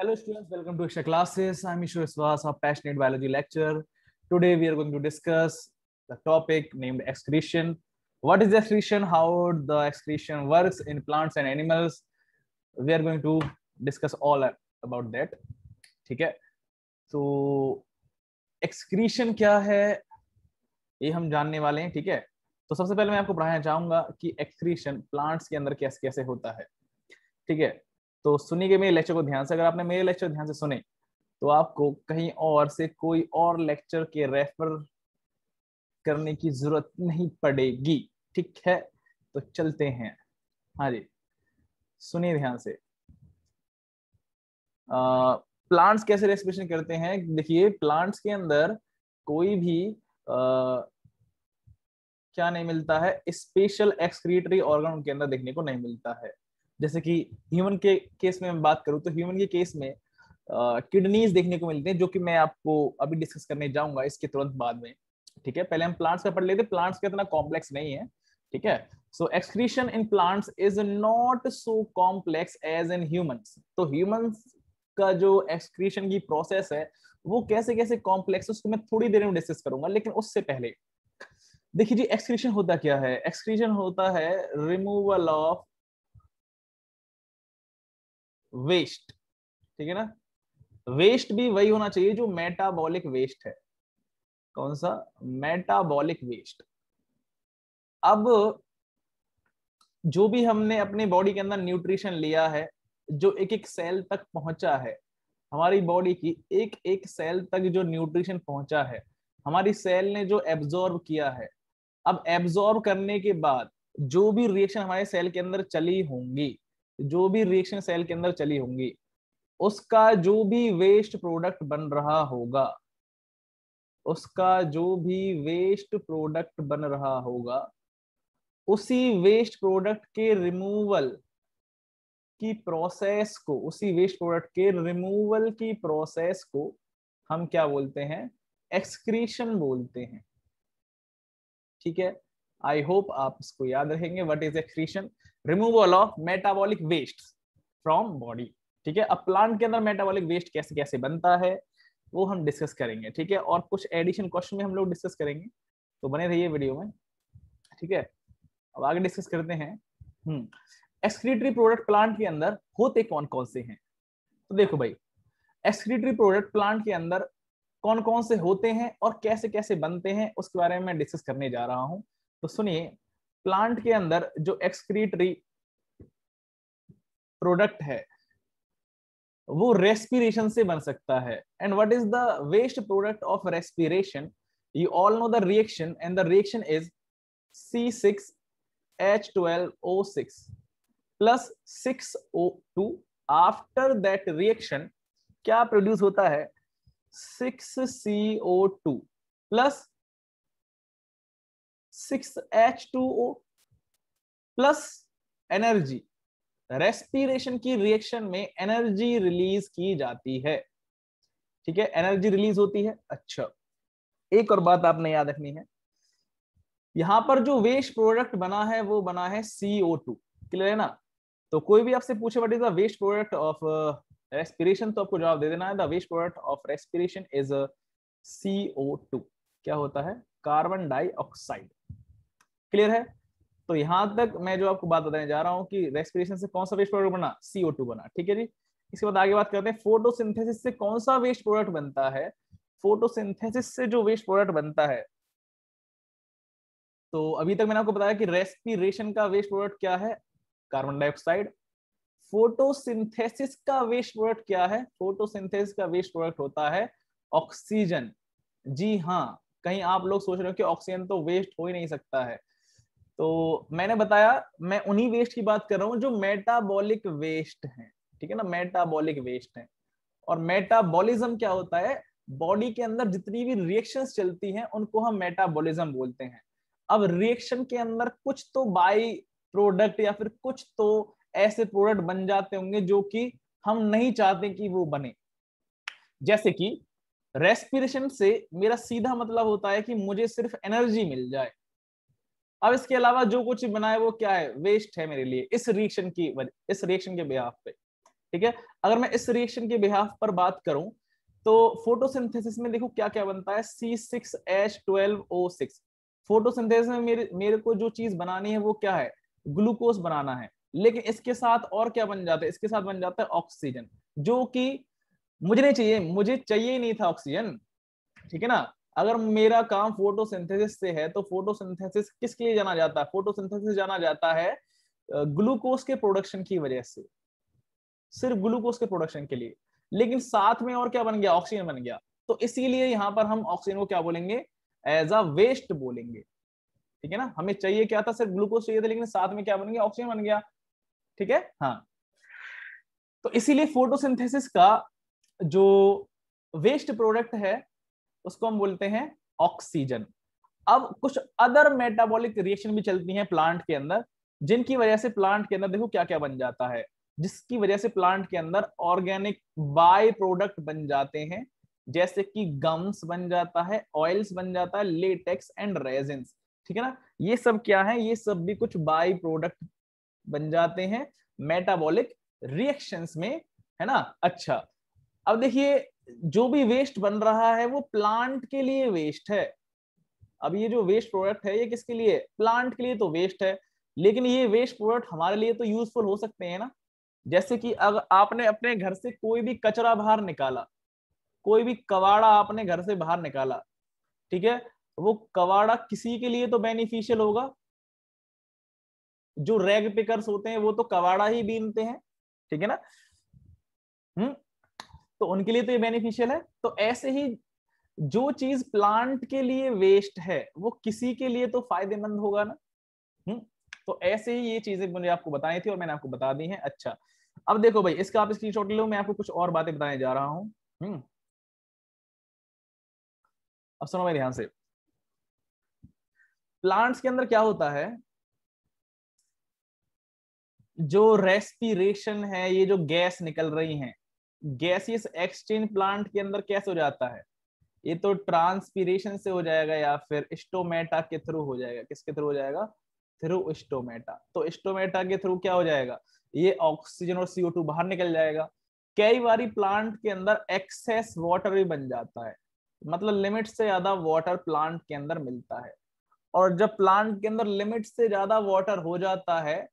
Hello students, welcome to Extra Classes. I'm Ishwar Swas, a passionate biology lecturer. Today we are going to discuss the topic named excretion. What is excretion? How the excretion works in plants and animals? We are going to discuss all about that. ठीक है तो excretion क्या है ये हम जानने वाले हैं ठीक है तो सबसे पहले मैं आपको पढ़ाना चाहूंगा कि excretion प्लांट्स के अंदर कैसे कैसे होता है ठीक है तो सुनिए मेरे लेक्चर को ध्यान से अगर आपने मेरे लेक्चर ध्यान से सुने तो आपको कहीं और से कोई और लेक्चर के रेफर करने की जरूरत नहीं पड़ेगी ठीक है तो चलते हैं हाँ जी सुनिए ध्यान से आ, प्लांट्स कैसे रेस्पिरेशन करते हैं देखिए प्लांट्स के अंदर कोई भी आ, क्या नहीं मिलता है स्पेशल एक्सक्रीटरी ऑर्गन उनके अंदर देखने को नहीं मिलता है जैसे कि ह्यूमन के केस में मैं बात करूँ तो ह्यूमन के केस में किडनीज देखने को मिलते हैं जो कि मैं आपको अभी डिस्कस करने जाऊंगा इसके तुरंत बाद में ठीक है पहले हम प्लांट्स का पढ़ लेते प्लांट्स का इतना कॉम्प्लेक्स नहीं है ठीक है so excretion in plants is not so complex as in humans तो ह्यूमंस का जो एक्सक्रीशन की प्रोसेस है वो कैसे कैसे कॉम्प्लेक्स उसको मैं थोड़ी देर में डिस्कस करूंगा लेकिन उससे पहले देखिए जी एक्सक्रीशन होता क्या है एक्सक्रीशन होता है रिमूवल ऑफ वेस्ट ठीक है ना वेस्ट भी वही होना चाहिए जो मेटाबॉलिक वेस्ट है कौन सा मेटाबॉलिक वेस्ट अब जो भी हमने अपने बॉडी के अंदर न्यूट्रिशन लिया है जो एक एक सेल तक पहुंचा है हमारी बॉडी की एक एक सेल तक जो न्यूट्रिशन पहुंचा है हमारी सेल ने जो एब्जॉर्ब किया है अब एब्जॉर्ब करने के बाद जो भी रिएक्शन हमारे सेल के अंदर चली होंगी जो भी रिएक्शन सेल के अंदर चली होंगी उसका जो भी वेस्ट प्रोडक्ट बन रहा होगा उसका जो भी वेस्ट प्रोडक्ट बन रहा होगा उसी वेस्ट प्रोडक्ट के रिमूवल की प्रोसेस को उसी वेस्ट प्रोडक्ट के रिमूवल की प्रोसेस को हम क्या बोलते हैं एक्सक्रीशन बोलते हैं ठीक है आई होप आप इसको याद रखेंगे what is excretion removal of metabolic waste from body ठीक है अब प्लांट के अंदर मेटाबॉलिक वेस्ट कैसे कैसे बनता है वो हम डिस्कस करेंगे ठीक है और कुछ एडिशनल क्वेश्चन भी हम लोग डिस्कस करेंगे तो बने रहिए वीडियो में ठीक है अब आगे डिस्कस करते हैं एक्सक्रीटरी प्रोडक्ट प्लांट के अंदर होते कौन कौन से हैं तो देखो भाई एक्सक्रीटरी प्रोडक्ट प्लांट के अंदर कौन कौन से होते हैं और कैसे कैसे बनते हैं उसके बारे में मैं डिस्कस करने जा रहा हूं तो सुनिए प्लांट के अंदर जो एक्सक्रीटरी प्रोडक्ट है वो रेस्पिरेशन से बन सकता है and what is the waste product of respiration you all know the reaction and the reaction is C six H twelve O six plus six O two after that reaction क्या produce होता है six C O two plus six H two O plus energy respiration की reaction में energy release की जाती है ठीक है एनर्जी रिलीज होती है अच्छा एक और बात आपने याद रखनी है यहां पर जो वेस्ट प्रोडक्ट बना है वो बना है सीओ टू क्लियर है ना तो कोई भी आपसे पूछे what is the waste product of respiration तो आपको जवाब दे देना है the waste product of respiration is CO two क्या होता है कार्बन डाइऑक्साइड क्लियर है तो यहां तक मैं जो आपको बात बताने जा रहा हूं कि रेस्पिरेशन से कौन सा वेस्ट प्रोडक्ट बना सीओ टू बना ठीक है जी इसके बाद आगे बात करते हैं फोटोसिंथेसिस से कौन सा वेस्ट प्रोडक्ट बनता है फोटोसिंथेसिस से जो वेस्ट प्रोडक्ट बनता है तो अभी तक मैंने आपको बताया कि रेस्पिरेशन का वेस्ट प्रोडक्ट क्या है कार्बन डाइऑक्साइड फोटोसिंथेसिस का वेस्ट प्रोडक्ट क्या है फोटोसिंथेसिस का वेस्ट प्रोडक्ट होता है ऑक्सीजन जी हाँ कहीं आप लोग सोच रहे हो कि ऑक्सीजन तो वेस्ट हो ही नहीं सकता है तो मैंने बताया मैं उन्हीं वेस्ट की बात कर रहा हूँ जो मेटाबॉलिक वेस्ट है ठीक है ना मेटाबॉलिक वेस्ट है और मेटाबॉलिज्म क्या होता है बॉडी के अंदर जितनी भी रिएक्शन चलती हैं उनको हम मेटाबॉलिज्म बोलते हैं अब रिएक्शन के अंदर कुछ तो बाई प्रोडक्ट या फिर कुछ तो ऐसे प्रोडक्ट बन जाते होंगे जो कि हम नहीं चाहते कि वो बने जैसे कि रेस्पिरेशन से मेरा सीधा मतलब होता है कि मुझे सिर्फ एनर्जी मिल जाए अब इसके अलावा जो कुछ बनाए वो क्या है वेस्ट है मेरे लिए इस रिएक्शन की इस रिएक्शन के बिहाफ पे ठीक है अगर मैं इस रिएक्शन के बिहाफ पर बात करूं तो फोटोसिंथेसिस में देखो क्या क्या बनता है C six H twelve O six photosynthesis में मेरे मेरे को जो चीज बनानी है वो क्या है ग्लूकोज बनाना है लेकिन इसके साथ और क्या बन जाता है इसके साथ बन जाता है ऑक्सीजन जो कि मुझे नहीं चाहिए मुझे चाहिए ही नहीं था ऑक्सीजन ठीक है ना अगर मेरा काम फोटोसिंथेसिस से है तो फोटोसिंथेसिस किसके लिए जाना जाता है फोटोसिंथेसिस जाना जाता है ग्लूकोज के प्रोडक्शन की वजह से सिर्फ ग्लूकोज के प्रोडक्शन के लिए लेकिन साथ में और क्या बन गया ऑक्सीजन बन गया तो इसीलिए यहां पर हम ऑक्सीजन को क्या बोलेंगे एज अ वेस्ट बोलेंगे ठीक है ना हमें चाहिए क्या था सिर्फ ग्लूकोज चाहिए था लेकिन साथ में क्या बन गया ऑक्सीजन बन गया ठीक है हाँ तो इसीलिए फोटोसिंथेसिस का जो वेस्ट प्रोडक्ट है उसको हम बोलते हैं ऑक्सीजन अब कुछ अदर मेटाबॉलिक रिएक्शन भी चलती हैं प्लांट के अंदर जिनकी वजह से प्लांट के अंदर देखो क्या क्या बन जाता है जिसकी वजह से प्लांट के अंदर ऑर्गेनिक बाय प्रोडक्ट बन जाते हैं जैसे कि गम्स बन जाता है ऑयल्स बन जाता है लेटेक्स एंड रेजेंस ठीक है ना ये सब क्या है ये सब भी कुछ बाय प्रोडक्ट बन जाते हैं मेटाबॉलिक रिएक्शंस में है ना अच्छा अब देखिए जो भी वेस्ट बन रहा है वो प्लांट के लिए वेस्ट है अब ये जो वेस्ट प्रोडक्ट है ये किसके लिए प्लांट के लिए तो वेस्ट है लेकिन ये वेस्ट प्रोडक्ट हमारे लिए तो यूजफुल हो सकते हैं ना जैसे कि अगर आपने अपने घर से कोई भी कचरा बाहर निकाला कोई भी कवाड़ा आपने घर से बाहर निकाला ठीक है वो कवाड़ा किसी के लिए तो बेनिफिशियल होगा जो रेग पिकर्स होते हैं वो तो कवाड़ा ही बीनते हैं ठीक है ना हम्म तो उनके लिए तो ये बेनिफिशियल है तो ऐसे ही जो चीज प्लांट के लिए वेस्ट है वो किसी के लिए तो फायदेमंद होगा ना हम्म तो ऐसे ही ये चीजें मुझे आपको बतानी थी और मैंने आपको बता दी है अच्छा अब देखो भाई इसका आप स्क्रीनशॉट लो मैं आपको कुछ और बातें बताने जा रहा हम्म अब सुनो मेरे ध्यान से प्लांट्स के अंदर क्या होता है जो रेस्पिरेशन है ये जो गैस निकल रही है गैसियस एक्सचेंज प्लांट के अंदर कैसे हो जाता है ये तो ट्रांसपीरेशन से हो जाएगा या फिर स्टोमेटा के थ्रू हो जाएगा किसके थ्रू हो जाएगा थ्रू स्टोमेटा तो स्टोमेटा के थ्रू क्या हो जाएगा ये ऑक्सीजन और सीओ टू बाहर निकल जाएगा कई बार प्लांट के अंदर एक्सेस वाटर भी बन जाता है मतलब लिमिट से ज्यादा वाटर प्लांट के अंदर मिलता है और जब प्लांट के अंदर लिमिट से ज्यादा वाटर हो जाता है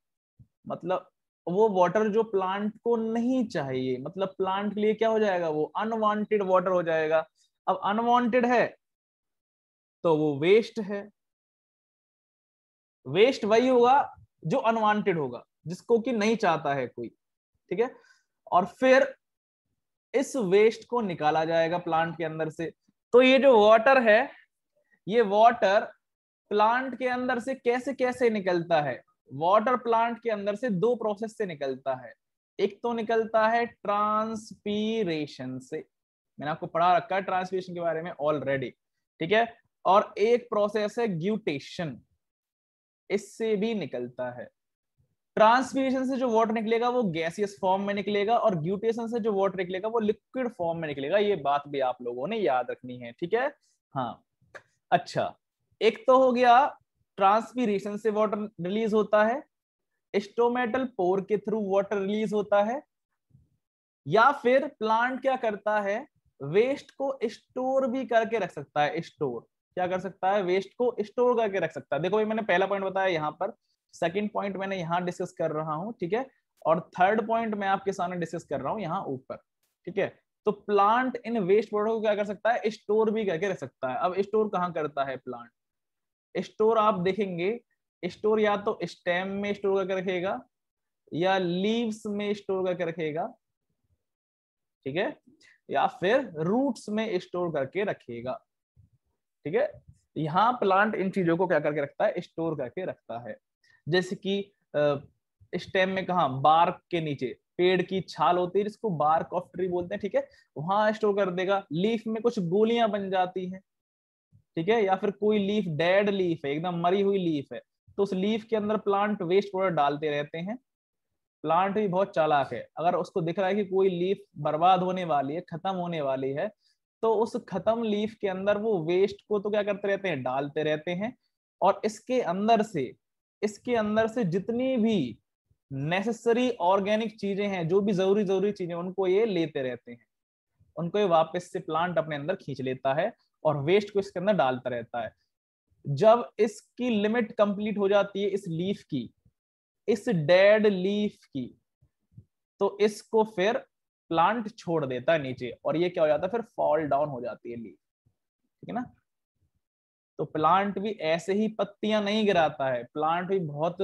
मतलब वो वाटर जो प्लांट को नहीं चाहिए मतलब प्लांट के लिए क्या हो जाएगा वो अनवांटेड वाटर हो जाएगा अब अनवांटेड है तो वो वेस्ट है वेस्ट वही होगा जो अनवांटेड होगा जिसको कि नहीं चाहता है कोई ठीक है और फिर इस वेस्ट को निकाला जाएगा प्लांट के अंदर से तो ये जो वाटर है ये वाटर प्लांट के अंदर से कैसे कैसे निकलता है वाटर प्लांट के अंदर से दो प्रोसेस से निकलता है एक तो निकलता है ट्रांसपीरेशन से मैंने आपको पढ़ा रखा है ट्रांसपीरेशन के बारे में ऑलरेडी ठीक है और एक प्रोसेस है ग्यूटेशन इससे भी निकलता है ट्रांसपीरेशन से जो वाटर निकलेगा वो गैसियस फॉर्म में निकलेगा और ग्यूटेशन से जो वाटर निकलेगा वो लिक्विड फॉर्म में निकलेगा ये बात भी आप लोगों ने याद रखनी है ठीक है हाँ अच्छा एक तो हो गया ट्रांसपीरेशन से वाटर रिलीज होता है स्टोमेटल पोर के थ्रू वाटर रिलीज होता है या फिर प्लांट क्या करता है वेस्ट को स्टोर भी करके रख सकता है स्टोर क्या कर सकता है वेस्ट को स्टोर करके रख सकता है देखो भाई मैंने पहला पॉइंट बताया यहाँ पर सेकंड पॉइंट मैंने यहाँ डिस्कस कर रहा हूँ ठीक है और थर्ड पॉइंट मैं आपके सामने डिस्कस कर रहा हूँ यहाँ ऊपर ठीक है तो प्लांट इन वेस्ट प्रोडक्ट को क्या कर सकता है स्टोर भी करके रख सकता है अब स्टोर कहाँ करता है प्लांट स्टोर आप देखेंगे स्टोर या तो स्टेम में स्टोर करके रखेगा या लीव्स में स्टोर करके रखेगा ठीक है या फिर रूट्स में स्टोर करके रखेगा ठीक है यहां प्लांट इन चीजों को क्या करके रखता है स्टोर करके रखता है जैसे कि स्टेम में कहा बार्क के नीचे पेड़ की छाल होती है जिसको बार्क ऑफ ट्री बोलते हैं ठीक है वहां स्टोर कर देगा लीफ में कुछ गोलियां बन जाती हैं ठीक है या फिर कोई लीफ डेड लीफ है एकदम मरी हुई लीफ है तो उस लीफ के अंदर प्लांट वेस्ट प्रोडक्ट डालते रहते हैं प्लांट भी बहुत चालाक है अगर उसको दिख रहा है कि कोई लीफ बर्बाद होने वाली है खत्म होने वाली है तो उस खत्म लीफ के अंदर वो वेस्ट को तो क्या करते रहते हैं डालते रहते हैं और इसके अंदर से इसके अंदर से जितनी भी नेसेसरी ऑर्गेनिक चीजें हैं जो भी जरूरी जरूरी चीजें उनको ये लेते रहते हैं उनको ये वापस से प्लांट अपने अंदर खींच लेता है और वेस्ट को इसके अंदर डालता रहता है जब इसकी लिमिट कंप्लीट हो जाती है इस लीफ की इस डेड लीफ की तो इसको फिर प्लांट छोड़ देता है नीचे और ये क्या हो जाता है फिर फॉल डाउन हो जाती है लीफ ठीक है ना तो प्लांट भी ऐसे ही पत्तियां नहीं गिराता है प्लांट भी बहुत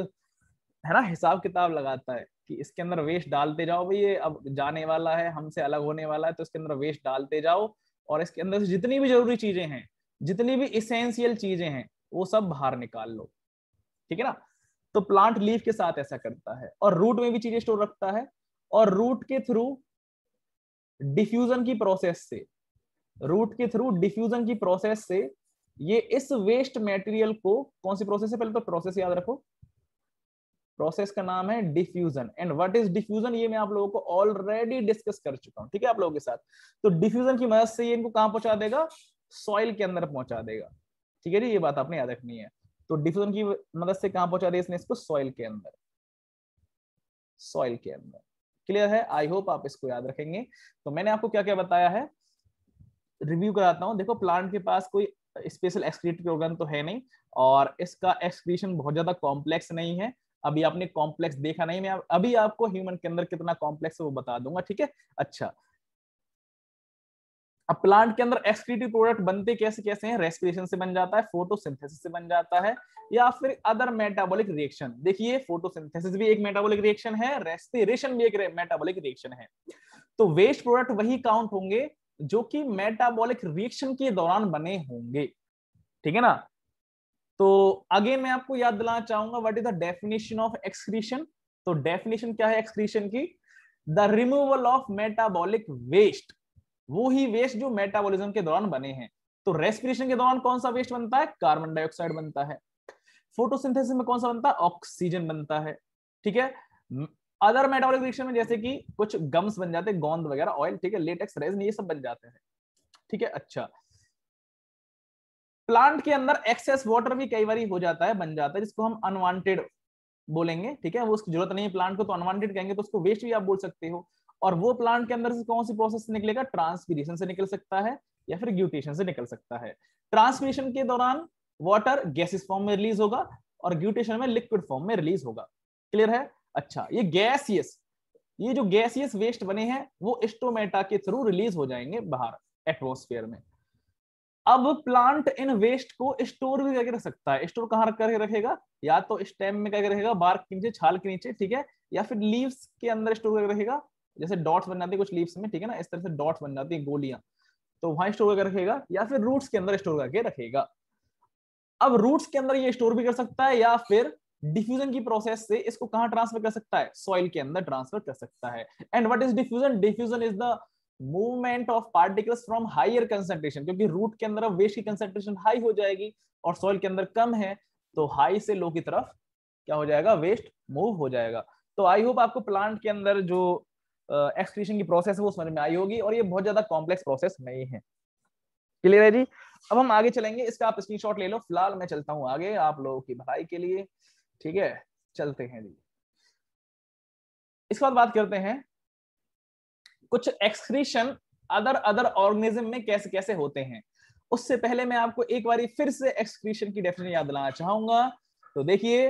है ना हिसाब किताब लगाता है कि इसके अंदर वेस्ट डालते जाओ भाई ये अब जाने वाला है हमसे अलग होने वाला है तो इसके अंदर वेस्ट डालते जाओ और इसके अंदर से जितनी भी जरूरी चीजें हैं जितनी भी इसेंशियल चीजें हैं वो सब बाहर निकाल लो ठीक है ना तो प्लांट लीफ के साथ ऐसा करता है और रूट में भी चीजें स्टोर रखता है और रूट के थ्रू डिफ्यूजन की प्रोसेस से रूट के थ्रू डिफ्यूजन की प्रोसेस से ये इस वेस्ट मटेरियल को कौन सी प्रोसेस है पहले तो प्रोसेस याद रखो प्रोसेस का नाम है diffusion and what is diffusion ये मैं आप लोगों को ऑलरेडी डिस्कस कर चुका हूँ ठीक है आप लोगों के साथ तो डिफ्यूजन की मदद से ये इनको कहां पहुंचा देगा सॉइल के अंदर पहुंचा देगा ठीक है जी ये बात आपने याद रखनी है तो डिफ्यूजन की मदद से कहां पहुंचा देगा इसने इसको सॉइल के अंदर सॉइल के अंदर क्लियर है आई होप आप इसको याद रखेंगे तो मैंने आपको क्या क्या बताया है रिव्यू कराता हूं देखो प्लांट के पास कोई स्पेशल एक्सक्रीटरी ऑर्गन तो है नहीं और इसका एक्सक्रीशन बहुत ज्यादा कॉम्प्लेक्स नहीं है अभी आपने कॉम्प्लेक्स देखा नहीं मैं अभी आपको ह्यूमन के अंदर कितना कॉम्प्लेक्स है वो बता दूंगा ठीक है अच्छा अब प्लांट के अंदर एक्सक्रीटिव प्रोडक्ट बनते कैसे कैसे हैं रेस्पिरेशन से बन जाता है फोटोसिंथेसिस से बन जाता है या फिर अदर मेटाबॉलिक रिएक्शन देखिए फोटोसिंथेसिस भी एक मेटाबॉलिक रिएक्शन है रेस्पिरेशन भी एक मेटाबॉलिक रिएक्शन है तो वेस्ट प्रोडक्ट वही काउंट होंगे जो कि मेटाबॉलिक रिएक्शन के दौरान बने होंगे ठीक है ना तो अगेन मैं आपको याद दिलाना चाहूंगा what is the definition of excretion तो डेफिनेशन क्या है एक्सक्रीशन की the removal of metabolic waste वो ही वेस्ट जो मेटाबॉलिज्म के दौरान बने हैं तो रेस्पिरेशन के दौरान कौन सा वेस्ट बनता है कार्बन डाइऑक्साइड बनता है फोटोसिंथेसिस में कौन सा बनता है ऑक्सीजन बनता है ठीक है अदर मेटाबॉलिक रिएक्शन में जैसे कि कुछ गम्स बन जाते हैं गोंद वगैरह ऑयल ठीक है लेटेक्स रेजिन ये सब बन जाते हैं ठीक है अच्छा प्लांट के अंदर एक्सेस वाटर भी कई बार हो जाता है बन जाता है जिसको हम अनवांटेड बोलेंगे ठीक है वो उसकी जरूरत नहीं है प्लांट को तो अनवांटेड कहेंगे तो उसको वेस्ट भी आप बोल सकते हो और वो प्लांट के अंदर से कौन सी प्रोसेस से निकलेगा ट्रांसपीरेशन से निकल सकता है या फिर ग्यूटेशन से निकल सकता है ट्रांसपीरेशन के दौरान वाटर गैसेस फॉर्म में रिलीज होगा और ग्यूटेशन में लिक्विड फॉर्म में रिलीज होगा क्लियर है अच्छा ये गैसियस ये जो गैसियस वेस्ट बने हैं वो स्टोमेटा के थ्रू रिलीज हो जाएंगे बाहर एटमोस्फेयर में अब प्लांट इन वेस्ट को स्टोर भी करके रख सकता है स्टोर कहाँ करके रखेगा या तो स्टेम में करके रखेगा बार्क के नीचे छाल के नीचे ठीक है या फिर लीव्स के अंदर स्टोर करके रखेगा जैसे डॉट्स बन जाती है कुछ लीव्स में ठीक है ना इस तरह से डॉट्स बन जाती है गोलियां तो वहां स्टोर करके रखेगा या फिर रूट्स के अंदर स्टोर करके रखेगा अब रूट्स के अंदर ये स्टोर भी कर सकता है या फिर डिफ्यूजन की प्रोसेस से इसको कहाँ ट्रांसफर कर सकता है सॉइल के अंदर ट्रांसफर कर सकता है and what is diffusion diffusion is the movement of particles from higher concentration क्योंकि रूट के अंदर वेस्ट की कंसेंट्रेशन हाई हो जाएगी और सॉइल के अंदर कम है तो हाई से लो की तरफ क्या हो जाएगा वेस्ट मूव हो जाएगा तो आई होप आपको प्लांट के अंदर जो एक्सक्रीशन uh, की प्रोसेस है वो समझ में आई होगी और ये बहुत ज्यादा कॉम्प्लेक्स प्रोसेस नहीं है क्लियर है जी अब हम आगे चलेंगे इसका आप स्क्रीनशॉट ले लो फिलहाल मैं चलता हूँ आगे आप लोगों की भलाई के लिए ठीक है चलते हैं जी इसके बाद बात करते हैं कुछ एक्सक्रीशन अदर अदर ऑर्गेनिज्म में कैसे कैसे होते हैं उससे पहले मैं आपको एक बार फिर से एक्सक्रीशन की डेफिनेशन याद दिलाना चाहूंगा तो देखिए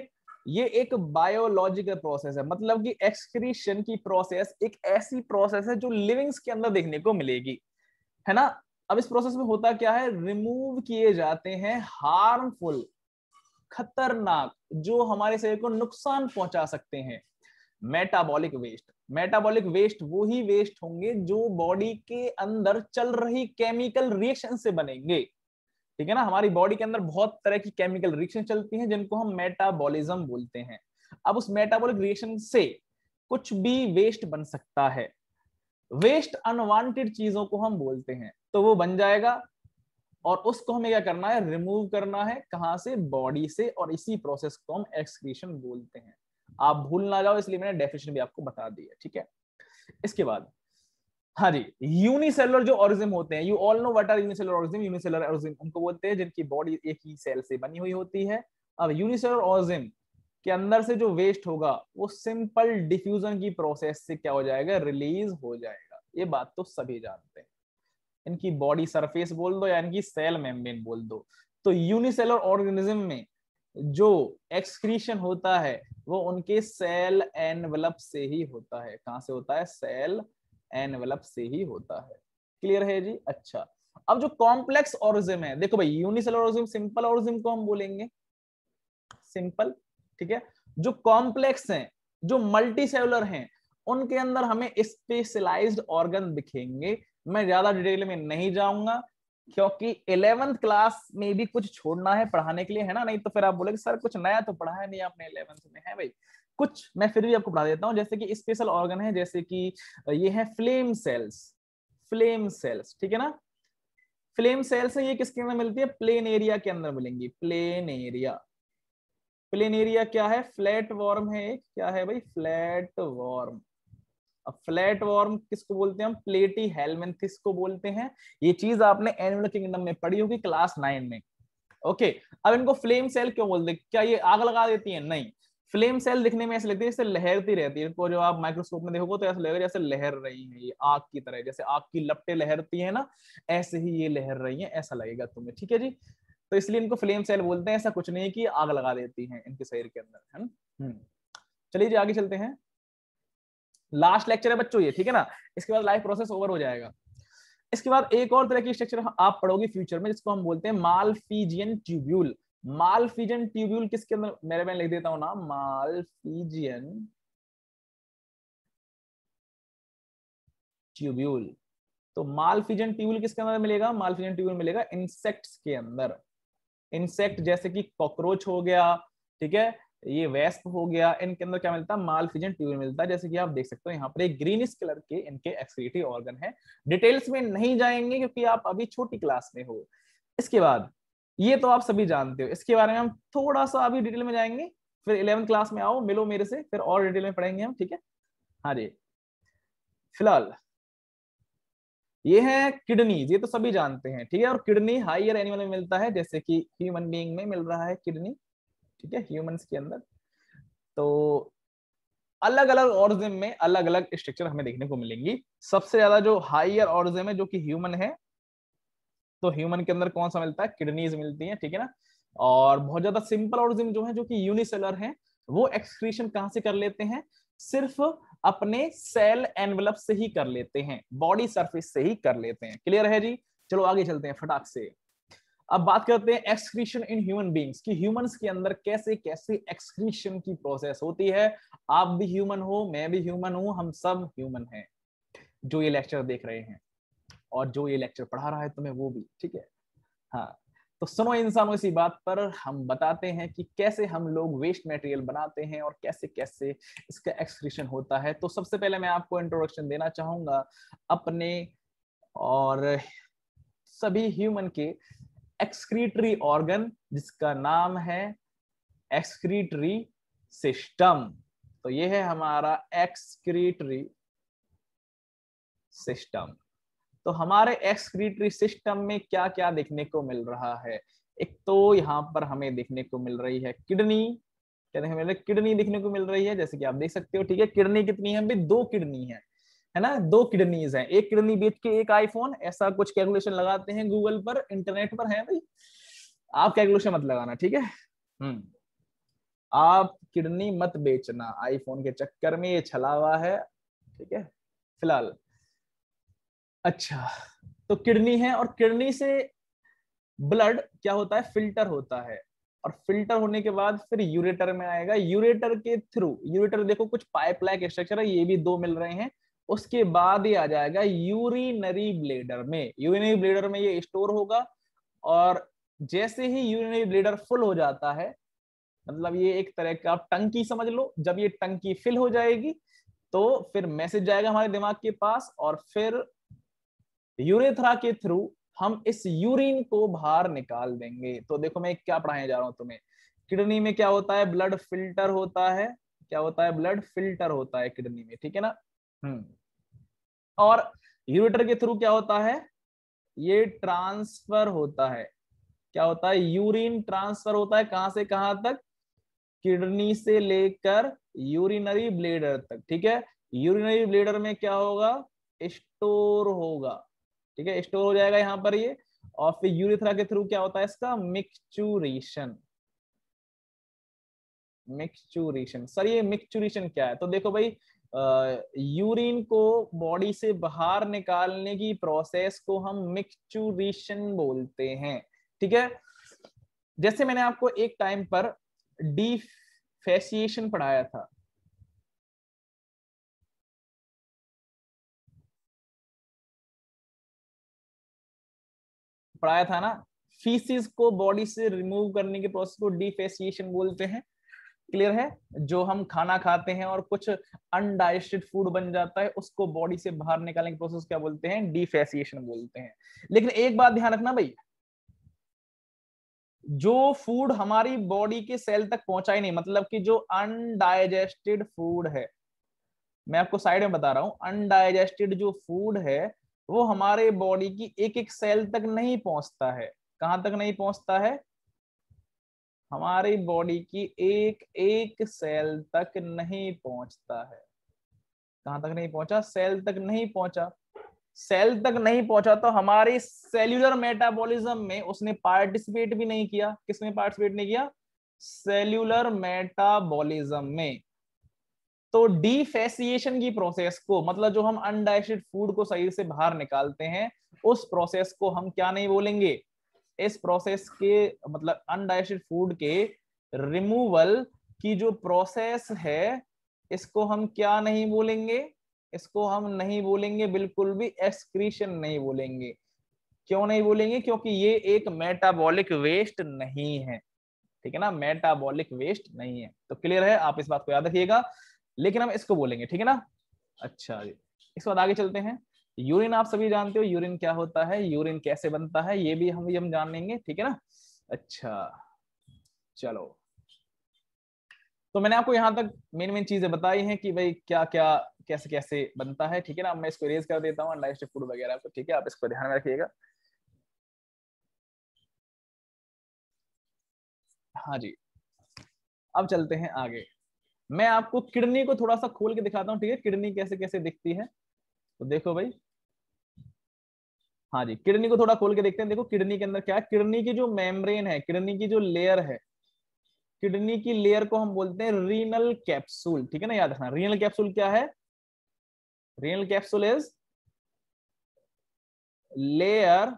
ये एक बायोलॉजिकल प्रोसेस है मतलब कि एक्सक्रीशन की प्रोसेस एक ऐसी प्रोसेस है जो लिविंग्स के अंदर देखने को मिलेगी है ना अब इस प्रोसेस में होता क्या है रिमूव किए जाते हैं हार्मफुल खतरनाक जो हमारे शरीर को नुकसान पहुंचा सकते हैं मेटाबॉलिक वेस्ट मेटाबॉलिक वेस्ट वो ही वेस्ट होंगे जो बॉडी के अंदर चल रही केमिकल रिएक्शन से बनेंगे ठीक है ना हमारी बॉडी के अंदर बहुत तरह की केमिकल रिएक्शन चलती हैं जिनको हम मेटाबॉलिज्म बोलते हैं अब उस मेटाबॉलिक रिएक्शन से कुछ भी वेस्ट बन सकता है वेस्ट अनवांटेड चीजों को हम बोलते हैं तो वो बन जाएगा और उसको हमें क्या करना है रिमूव करना है कहां से बॉडी से और इसी प्रोसेस को हम एक्सक्रीशन बोलते हैं आप भूल ना जाओ इसलिए मैंने डेफिनेशन भी आपको बता दी है ठीक है इसके बाद हाँ जी यूनिसेलर जो ऑर्गेनिज्म होते हैं you all know what are unicellular organism unicellular organism उनको बोलते हैं जिनकी बॉडी एक ही सेल से बनी हुई होती है अब यूनिसेलर ऑर्गेनिज्म के अंदर से जो वेस्ट होगा वो सिंपल डिफ्यूजन की प्रोसेस से क्या हो जाएगा रिलीज हो जाएगा ये बात तो सभी जानते हैं इनकी बॉडी सरफेस बोल दो या इनकी सेल मेम्ब्रेन बोल दो तो यूनिसेलर ऑर्गेनिज्म में जो एक्सक्रीशन होता है वो उनके सेल एनवलप से ही होता है कहां से होता है सेल एनवलप से ही होता है क्लियर है जी अच्छा अब जो कॉम्प्लेक्स ऑरिजिम है देखो भाई यूनिसेल ऑरिजिम सिंपल ऑरिजिम को हम बोलेंगे सिंपल ठीक है जो कॉम्प्लेक्स हैं जो मल्टी सेलुलर हैं उनके अंदर हमें स्पेशलाइज्ड ऑर्गन दिखेंगे मैं ज्यादा डिटेल में नहीं जाऊंगा क्योंकि इलेवेंथ क्लास में भी कुछ छोड़ना है पढ़ाने के लिए है ना नहीं तो फिर आप बोलेगे सर कुछ नया तो पढ़ा है नहीं आपने इलेवेंथ में है भाई कुछ मैं फिर भी आपको पढ़ा देता हूँ जैसे कि स्पेशल ऑर्गन है जैसे कि ये है फ्लेम सेल्स फ्लेम सेल्स ठीक है ना फ्लेम सेल्स ये किसके अंदर मिलती है प्लेन एरिया के अंदर मिलेंगी प्लेन एरिया प्लेन एरिया क्या है फ्लैट वॉर्म है क्या है भाई फ्लैट वॉर्म फ्लैट वॉर्म किसको बोलते हैं हम प्लेटी हेलमेंथिस को बोलते हैं ये चीज आपने एनिमल किंगडम में पढ़ी होगी क्लास नाइन में ओके अब इनको फ्लेम सेल क्यों बोलते हैं क्या ये आग लगा देती है नहीं फ्लेम सेल दिखने में ऐसे लगती है जैसे लहरती रहती है इनको जो आप माइक्रोस्कोप में देखोगे तो ऐसा लगेगा जैसे लहर रही है ये आग की तरह जैसे आग की लपटे लहरती है ना ऐसे ही ये लहर रही है ऐसा लगेगा तुम्हें ठीक है जी तो इसलिए इनको फ्लेम सेल बोलते हैं ऐसा कुछ नहीं कि आग लगा देती है इनके शरीर के अंदर है ना हम्म। चलिए जी आगे चलते हैं लास्ट लेक्चर है बच्चों ये ठीक है ना इसके बाद लाइफ प्रोसेस ओवर हो जाएगा इसके बाद एक और तरह की स्ट्रक्चर आप पढ़ोगे फ्यूचर में जिसको हम बोलते हैं मालफीजियन ट्यूब्यूल मालफीजियन ट्यूब्यूल किसके अंदर मेरे मैं लिख देता हूं ना मालफीजियन ट्यूब्यूल तो मालफीजन ट्यूब्यूल किसके अंदर मिलेगा मालफीजन ट्यूब्यूल मिलेगा इंसेक्ट्स के अंदर इंसेक्ट जैसे कि कॉकरोच हो गया ठीक है ये वेस्प हो गया इनके अंदर क्या मिलता है मालफिजन ट्यूब मिलता है जैसे कि आप देख सकते हो यहाँ पर एक ग्रीनिश कलर के इनके एक्सक्रीटिव ऑर्गन है डिटेल्स में नहीं जाएंगे क्योंकि आप अभी छोटी क्लास में हो इसके बाद ये तो आप सभी जानते हो इसके बारे में हम थोड़ा सा अभी डिटेल में जाएंगे फिर इलेवंथ क्लास में आओ मिलो मेरे से फिर और डिटेल में पढ़ेंगे हम ठीक है हाँ जी फिलहाल ये है किडनी ये तो सभी जानते हैं ठीक है और किडनी हायर एनिमल में मिलता है जैसे कि ह्यूमन बींग में मिल रहा है किडनी ठीक है ह्यूमंस के अंदर तो अलग अलग ऑर्जिम में अलग अलग स्ट्रक्चर हमें देखने को मिलेंगी सबसे ज्यादा जो हाइयर ऑर्जिम है जो कि ह्यूमन है तो ह्यूमन के अंदर कौन सा मिलता है किडनीज मिलती है ठीक है ना और बहुत ज्यादा सिंपल ऑर्जिम जो है जो कि यूनिसेलर है वो एक्सक्रीशन कहां से कर लेते हैं सिर्फ अपने सेल एनवलप से ही कर लेते हैं बॉडी सरफेस से ही कर लेते हैं क्लियर है जी चलो आगे चलते हैं फटाक से अब बात करते हैं एक्सक्रीशन इन ह्यूमन बींग्स की ह्यूमंस के अंदर कैसे कैसे एक्सक्रीशन की प्रोसेस होती है आप भी ह्यूमन हो मैं भी ह्यूमन हूं हम सब ह्यूमन हैं जो ये लेक्चर देख रहे हैं और जो ये लेक्चर पढ़ा रहा है तुम्हें वो भी ठीक है हाँ तो सुनो इंसानों इसी बात पर हम बताते हैं कि कैसे हम लोग वेस्ट मटेरियल बनाते हैं और कैसे कैसे इसका एक्सक्रीशन होता है तो सबसे पहले मैं आपको इंट्रोडक्शन देना चाहूंगा अपने और सभी ह्यूमन के एक्सक्रीटरी ऑर्गन जिसका नाम है एक्सक्रीटरी सिस्टम तो ये है हमारा एक्सक्रीटरी सिस्टम तो हमारे एक्सक्रीटरी सिस्टम में क्या क्या देखने को मिल रहा है एक तो यहां पर हमें देखने को मिल रही है किडनी क्या देखने मिल रही है किडनी देखने को मिल रही है जैसे कि आप देख सकते हो ठीक है किडनी कितनी है भाई दो किडनी है है ना दो किडनीज हैं एक किडनी बेच के एक आईफोन ऐसा कुछ कैलकुलेशन लगाते हैं गूगल पर इंटरनेट पर है भाई आप कैलकुलेशन मत लगाना ठीक है हम्म। आप किडनी मत बेचना आईफोन के चक्कर में ये छलावा है ठीक है फिलहाल अच्छा तो किडनी है और किडनी से ब्लड क्या होता है फिल्टर होता है और फिल्टर होने के बाद फिर यूरेटर में आएगा यूरेटर के थ्रू यूरेटर देखो कुछ पाइप लाइक स्ट्रक्चर है ये भी दो मिल रहे हैं उसके बाद ही आ जाएगा यूरिनरी ब्लेडर में यूरिनरी ब्लेडर में ये स्टोर होगा और जैसे ही यूरिनरी ब्लेडर फुल हो जाता है मतलब ये एक तरह का आप टंकी समझ लो जब ये टंकी फिल हो जाएगी तो फिर मैसेज जाएगा हमारे दिमाग के पास और फिर यूरेथ्रा के थ्रू हम इस यूरिन को बाहर निकाल देंगे तो देखो मैं क्या पढ़ाने जा रहा हूं तुम्हें किडनी में क्या होता है ब्लड फिल्टर होता है क्या होता है ब्लड फिल्टर होता है किडनी में ठीक है ना हम्म और यूरेटर के थ्रू क्या होता है ये ट्रांसफर होता है क्या होता है यूरिन ट्रांसफर होता है कहां से कहां तक किडनी से लेकर यूरिनरी ब्लेडर तक ठीक है यूरिनरी ब्लेडर में क्या होगा स्टोर होगा ठीक है स्टोर हो जाएगा यहां पर ये और फिर यूरिथ्रा के थ्रू क्या होता है इसका मिक्सचुरेशन मिक्सचुरेशन सर ये मिक्सचुरेशन क्या है तो देखो भाई यूरिन को बॉडी से बाहर निकालने की प्रोसेस को हम मिक्चुरेशन बोलते हैं ठीक है जैसे मैंने आपको एक टाइम पर डिफेसिएशन पढ़ाया था पढ़ाया था ना फीसिस को बॉडी से रिमूव करने के प्रोसेस को डिफेसिएशन बोलते हैं क्लियर है जो हम खाना खाते हैं और कुछ अनडाइजेस्टेड फूड बन जाता है उसको बॉडी से बाहर निकालने के प्रोसेस क्या बोलते हैं डिफेसिएशन बोलते हैं लेकिन एक बात ध्यान रखना भाई जो फूड हमारी बॉडी के सेल तक पहुंचा ही नहीं मतलब कि जो अनडाइजेस्टेड फूड है मैं आपको साइड में बता रहा हूं अनडाइजेस्टेड जो फूड है वो हमारे बॉडी की एक एक सेल तक नहीं पहुंचता है कहां तक नहीं पहुंचता है हमारी बॉडी की एक एक सेल तक नहीं पहुंचता है कहां तक नहीं पहुंचा सेल तक नहीं पहुंचा सेल तक नहीं पहुंचा तो हमारी सेल्यूलर मेटाबॉलिज्म में उसने पार्टिसिपेट भी नहीं किया किसने पार्टिसिपेट नहीं किया सेल्यूलर मेटाबॉलिज्म में तो डिफेसिएशन की प्रोसेस को मतलब जो हम अनडाइजेस्टेड फूड को शरीर से बाहर निकालते हैं उस प्रोसेस को हम क्या नहीं बोलेंगे इस प्रोसेस के मतलब अनडाइजेस्टेड फूड के रिमूवल की जो प्रोसेस है इसको हम क्या नहीं बोलेंगे इसको हम नहीं बोलेंगे बिल्कुल भी एक्सक्रीशन नहीं बोलेंगे क्यों नहीं बोलेंगे क्योंकि ये एक मेटाबॉलिक वेस्ट नहीं है ठीक है ना मेटाबॉलिक वेस्ट नहीं है तो क्लियर है आप इस बात को याद रखिएगा लेकिन हम इसको बोलेंगे ठीक है ना अच्छा जी इसके बाद आगे चलते हैं यूरिन आप सभी जानते हो यूरिन क्या होता है यूरिन कैसे बनता है ये भी हम हम जान लेंगे ठीक है ना अच्छा चलो तो मैंने आपको यहां तक मेन मेन चीजें बताई हैं कि भाई क्या क्या कैसे कैसे बनता है ठीक है ना मैं इसको रेज कर देता हूँ डाइजेस्टिव फूड वगैरह को ठीक है आप इसको ध्यान में रखिएगा हाँ जी अब चलते हैं आगे मैं आपको किडनी को थोड़ा सा खोल के दिखाता हूँ ठीक है किडनी कैसे कैसे दिखती है तो देखो भाई हाँ जी किडनी को थोड़ा खोल के देखते हैं देखो किडनी के अंदर क्या है किडनी की जो मेम्ब्रेन है किडनी की जो लेयर है किडनी की लेयर को हम बोलते हैं रीनल कैप्सूल ठीक है ना याद रखना रीनल कैप्सूल क्या है renal capsule is layer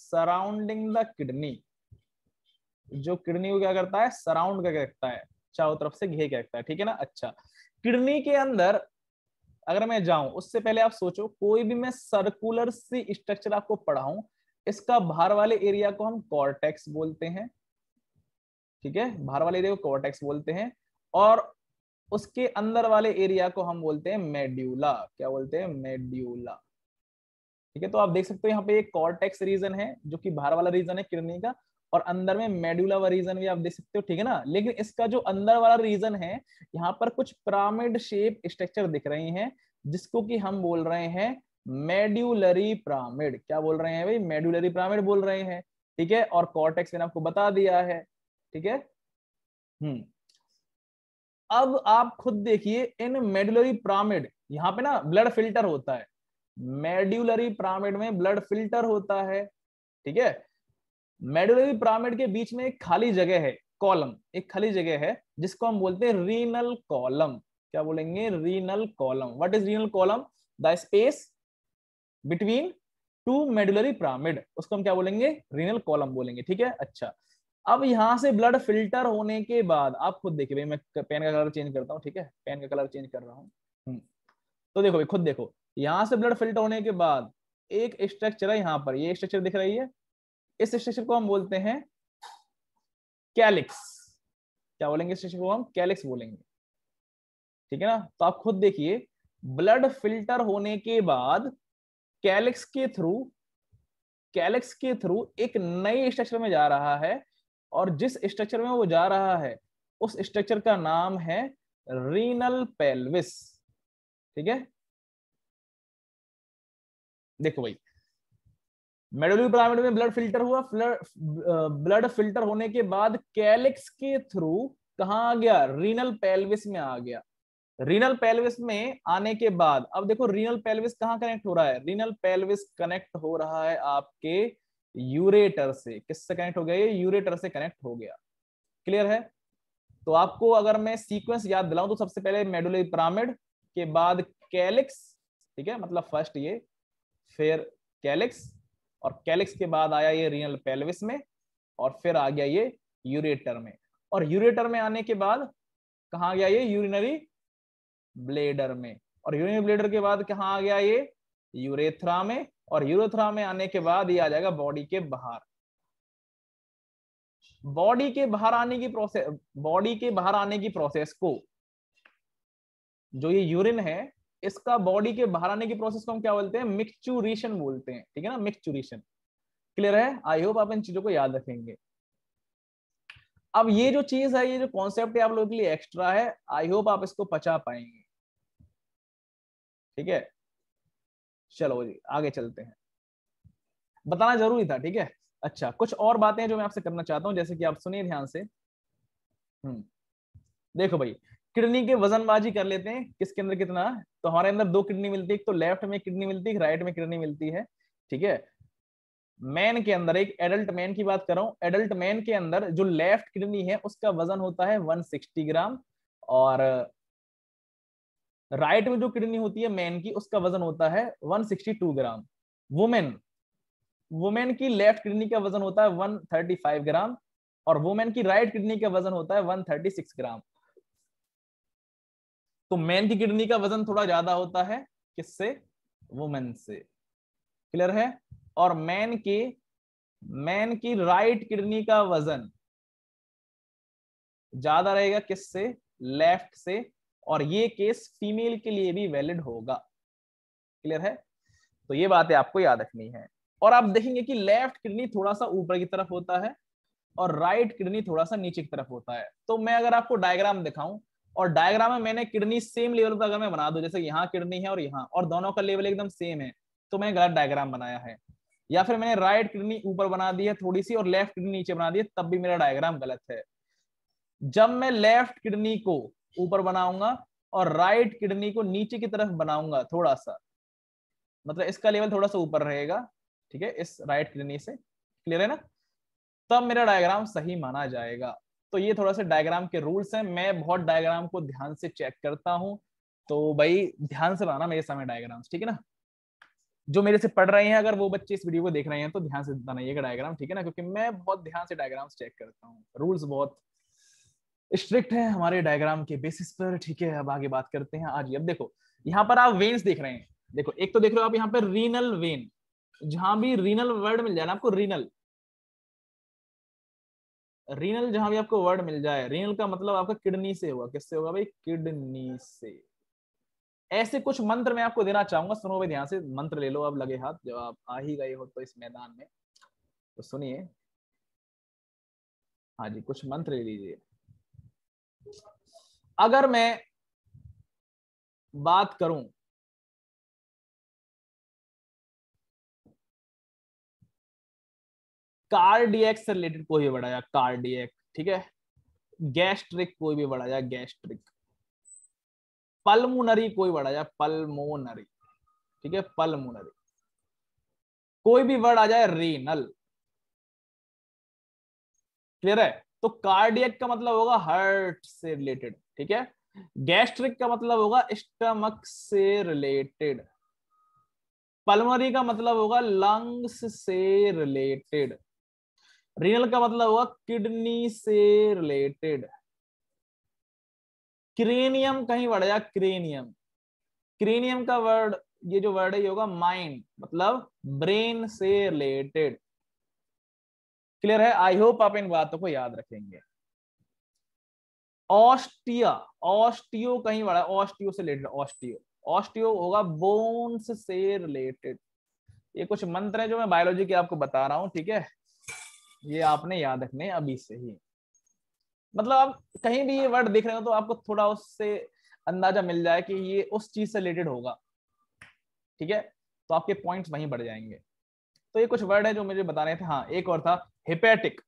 surrounding the kidney जो किडनी को क्या करता है सराउंड करके रखता है चारों तरफ से घे के रखता है ठीक है ना अच्छा किडनी के अंदर अगर मैं जाऊं उससे पहले आप सोचो कोई भी मैं सर्कुलर सी स्ट्रक्चर आपको पढ़ाऊं इसका बाहर वाले एरिया को हम कॉर्टेक्स बोलते हैं ठीक है बाहर वाले एरिया को कॉर्टेक्स बोलते हैं और उसके अंदर वाले एरिया को हम बोलते हैं मेड्यूला क्या बोलते हैं मेड्यूला ठीक है तो आप देख सकते हो यहाँ पे एक कॉर्टेक्स रीजन है जो कि बाहर वाला रीजन है किरनी का और अंदर में मेडुला रीजन भी आप देख सकते हो ठीक है ना लेकिन इसका जो अंदर वाला रीजन है यहाँ पर कुछ पिरामिड शेप स्ट्रक्चर दिख रहे हैं जिसको कि हम बोल रहे हैं मेड्यूलरी पिरामिड क्या बोल रहे हैं भाई मेड्यूलरी पिरामिड बोल रहे हैं ठीक है और कॉर्टेक्स मैंने आपको बता दिया है ठीक है हम्म अब आप खुद देखिए इन मेडुलरी पिरामिड यहाँ पे ना ब्लड फिल्टर होता है मेड्यूलरी पिरामिड में ब्लड फिल्टर होता है ठीक है मेडुलरी पिरामिड के बीच में एक खाली जगह है कॉलम एक खाली जगह है जिसको हम बोलते हैं रीनल कॉलम क्या बोलेंगे renal column what is renal column the space between two medullary pyramid उसको हम क्या बोलेंगे रीनल कॉलम बोलेंगे ठीक है अच्छा अब यहां से ब्लड फिल्टर होने के बाद आप खुद देखिए भाई मैं पेन का कलर चेंज करता हूँ ठीक है पेन का कलर चेंज कर रहा हूँ हम्म। तो देखो भाई खुद देखो यहां से ब्लड फिल्टर होने के बाद एक स्ट्रक्चर है यहाँ पर ये स्ट्रक्चर दिख रही है इस स्टेशन को हम बोलते हैं कैलिक्स क्या बोलेंगे स्टेशन को हम कैलिक्स बोलेंगे ठीक है ना तो आप खुद देखिए ब्लड फिल्टर होने के बाद कैलिक्स के थ्रू कैलिक्स के थ्रू एक नए स्ट्रक्चर में जा रहा है और जिस स्ट्रक्चर में वो जा रहा है उस स्ट्रक्चर का नाम है रीनल पेल्विस ठीक है देखो भाई मेडोलिक पिरामिड में ब्लड फिल्टर हुआ ब्लड फिल्टर uh, होने के बाद कैलिक्स के थ्रू कहा आ गया रीनल पेल्विस में आ गया रीनल पेल्विस में आने के बाद अब देखो रीनल पेल्विस कहाँ कनेक्ट हो रहा है रीनल पेल्विस कनेक्ट हो रहा है आपके यूरेटर से किससे कनेक्ट हो गया ये यूरेटर से कनेक्ट हो गया क्लियर है तो आपको अगर मैं सीक्वेंस याद दिलाऊं तो सबसे पहले मेडुलरी पिरामिड के बाद कैलिक्स ठीक है मतलब फर्स्ट ये फिर कैलिक्स और कैलिक्स के बाद आया ये रियल पेल्विस में और फिर आ गया ये यूरेटर में और यूरेटर में आने के बाद कहा गया ये यूरिनरी ब्लेडर में और यूरिनरी ब्लेडर के बाद कहा आ गया ये यूरेथ्रा में और यूरेथ्रा में आने के बाद ये आ जाएगा बॉडी के बाहर बॉडी के बाहर आने की प्रोसेस बॉडी के बाहर आने की प्रोसेस को जो ये यूरिन है इसका बॉडी के बाहर आने की प्रोसेस को हम क्या बोलते हैं मिक्चुरेशन बोलते हैं ठीक है ना मिक्चुरेशन क्लियर है आई होप आप इन चीजों को याद रखेंगे अब ये जो चीज है ये जो कॉन्सेप्ट है आप लोगों के लिए एक्स्ट्रा है आई होप आप इसको पचा पाएंगे ठीक है चलो जी आगे चलते हैं बताना जरूरी था ठीक है अच्छा कुछ और बातें जो मैं आपसे करना चाहता हूं जैसे कि आप सुनिए ध्यान से हम्म देखो भाई किडनी के वजनबाजी कर लेते हैं किसके अंदर कितना तो हमारे अंदर दो किडनी मिलती है तो लेफ्ट में किडनी मिलती है राइट में किडनी मिलती है ठीक है मैन के अंदर एक एडल्ट मैन की बात करूं एडल्ट मैन के अंदर जो लेफ्ट किडनी है उसका वजन होता है 160 ग्राम और राइट में जो किडनी होती है मैन की उसका वजन होता है 162 ग्राम वुमेन वुमेन की लेफ्ट किडनी का वजन होता है 135 ग्राम और वुमेन की राइट किडनी का वजन होता है 136 ग्राम तो मैन की किडनी का वजन थोड़ा ज्यादा होता है किससे वुमेन से क्लियर है और मैन की मैन की राइट किडनी का वजन ज्यादा रहेगा किससे लेफ्ट से और ये केस फीमेल के लिए भी वैलिड होगा क्लियर है तो ये बातें आपको याद रखनी है और आप देखेंगे कि लेफ्ट किडनी थोड़ा सा ऊपर की तरफ होता है और राइट किडनी थोड़ा सा नीचे की तरफ होता है तो मैं अगर आपको डायग्राम दिखाऊं और डायग्राम में मैंने किडनी सेम लेवल पर अगर मैं बना दू जैसे यहाँ किडनी है और यहाँ और दोनों का लेवल एकदम सेम है तो मैंने गलत डायग्राम बनाया है या फिर मैंने राइट किडनी ऊपर बना दी है थोड़ी सी और लेफ्ट किडनी नीचे बना दी है तब भी मेरा डायग्राम गलत है जब मैं लेफ्ट किडनी को ऊपर बनाऊंगा और राइट किडनी को नीचे की तरफ बनाऊंगा थोड़ा सा मतलब इसका लेवल थोड़ा सा ऊपर रहेगा ठीक है इस राइट किडनी से क्लियर है ना तब मेरा डायग्राम सही माना जाएगा तो ये थोड़ा सा डायग्राम के रूल्स हैं मैं बहुत डायग्राम को ध्यान से चेक करता हूँ तो भाई ध्यान से बनाना मेरे सामने डायग्राम ठीक है ना जो मेरे से पढ़ रहे हैं अगर वो बच्चे इस वीडियो को देख रहे हैं तो ध्यान से बनाइएगा डायग्राम ठीक है ना क्योंकि मैं बहुत ध्यान से डायग्राम चेक करता हूँ रूल्स बहुत स्ट्रिक्ट है हमारे डायग्राम के बेसिस पर ठीक है अब आगे बात करते हैं आज अब देखो यहाँ पर आप वेन्स देख रहे हैं देखो एक तो देख रहे हो आप यहाँ पर रीनल वेन जहां भी रीनल वर्ड मिल जाए ना आपको रीनल रीनल जहां भी आपको वर्ड मिल जाए रीनल का मतलब आपका किडनी से हुआ किससे होगा भाई किडनी से ऐसे कुछ मंत्र मैं आपको देना चाहूंगा सुनो भाई ध्यान से मंत्र ले लो आप लगे हाथ जब आप आ ही गए हो तो इस मैदान में तो सुनिए हाँ जी कुछ मंत्र ले लीजिए अगर मैं बात करूं कार्डियक से रिलेटेड कोई भी वर्ड आया कार्डियक ठीक है गैस्ट्रिक कोई भी वर्ड आया गैस्ट्रिक पल्मोनरी कोई वर्ड आया पल्मोनरी ठीक है पल्मोनरी कोई भी वर्ड आ जाए रीनल क्लियर है तो कार्डियक का मतलब होगा हार्ट से रिलेटेड ठीक है गैस्ट्रिक का मतलब होगा स्टमक से रिलेटेड पल्मोनरी का मतलब होगा लंग्स से रिलेटेड रीनल का मतलब हुआ किडनी से रिलेटेड क्रेनियम कहीं वर्ड आया क्रेनियम क्रेनियम का वर्ड ये जो वर्ड है ये होगा माइंड मतलब ब्रेन से रिलेटेड क्लियर है आई होप आप इन बातों को याद रखेंगे ऑस्टिया ऑस्टियो कहीं बड़ा ऑस्टियो से रिलेटेड ऑस्टियो ऑस्टियो होगा बोन्स से रिलेटेड ये कुछ मंत्र है जो मैं बायोलॉजी के आपको बता रहा हूं ठीक है ये आपने याद रखने अभी से ही मतलब आप कहीं भी ये वर्ड देख रहे हो तो आपको थोड़ा उससे अंदाजा मिल जाए कि ये उस चीज से रिलेटेड होगा ठीक है तो आपके पॉइंट्स वहीं बढ़ जाएंगे तो ये कुछ वर्ड है जो मुझे बता रहे थे हाँ एक और था हिपेटिक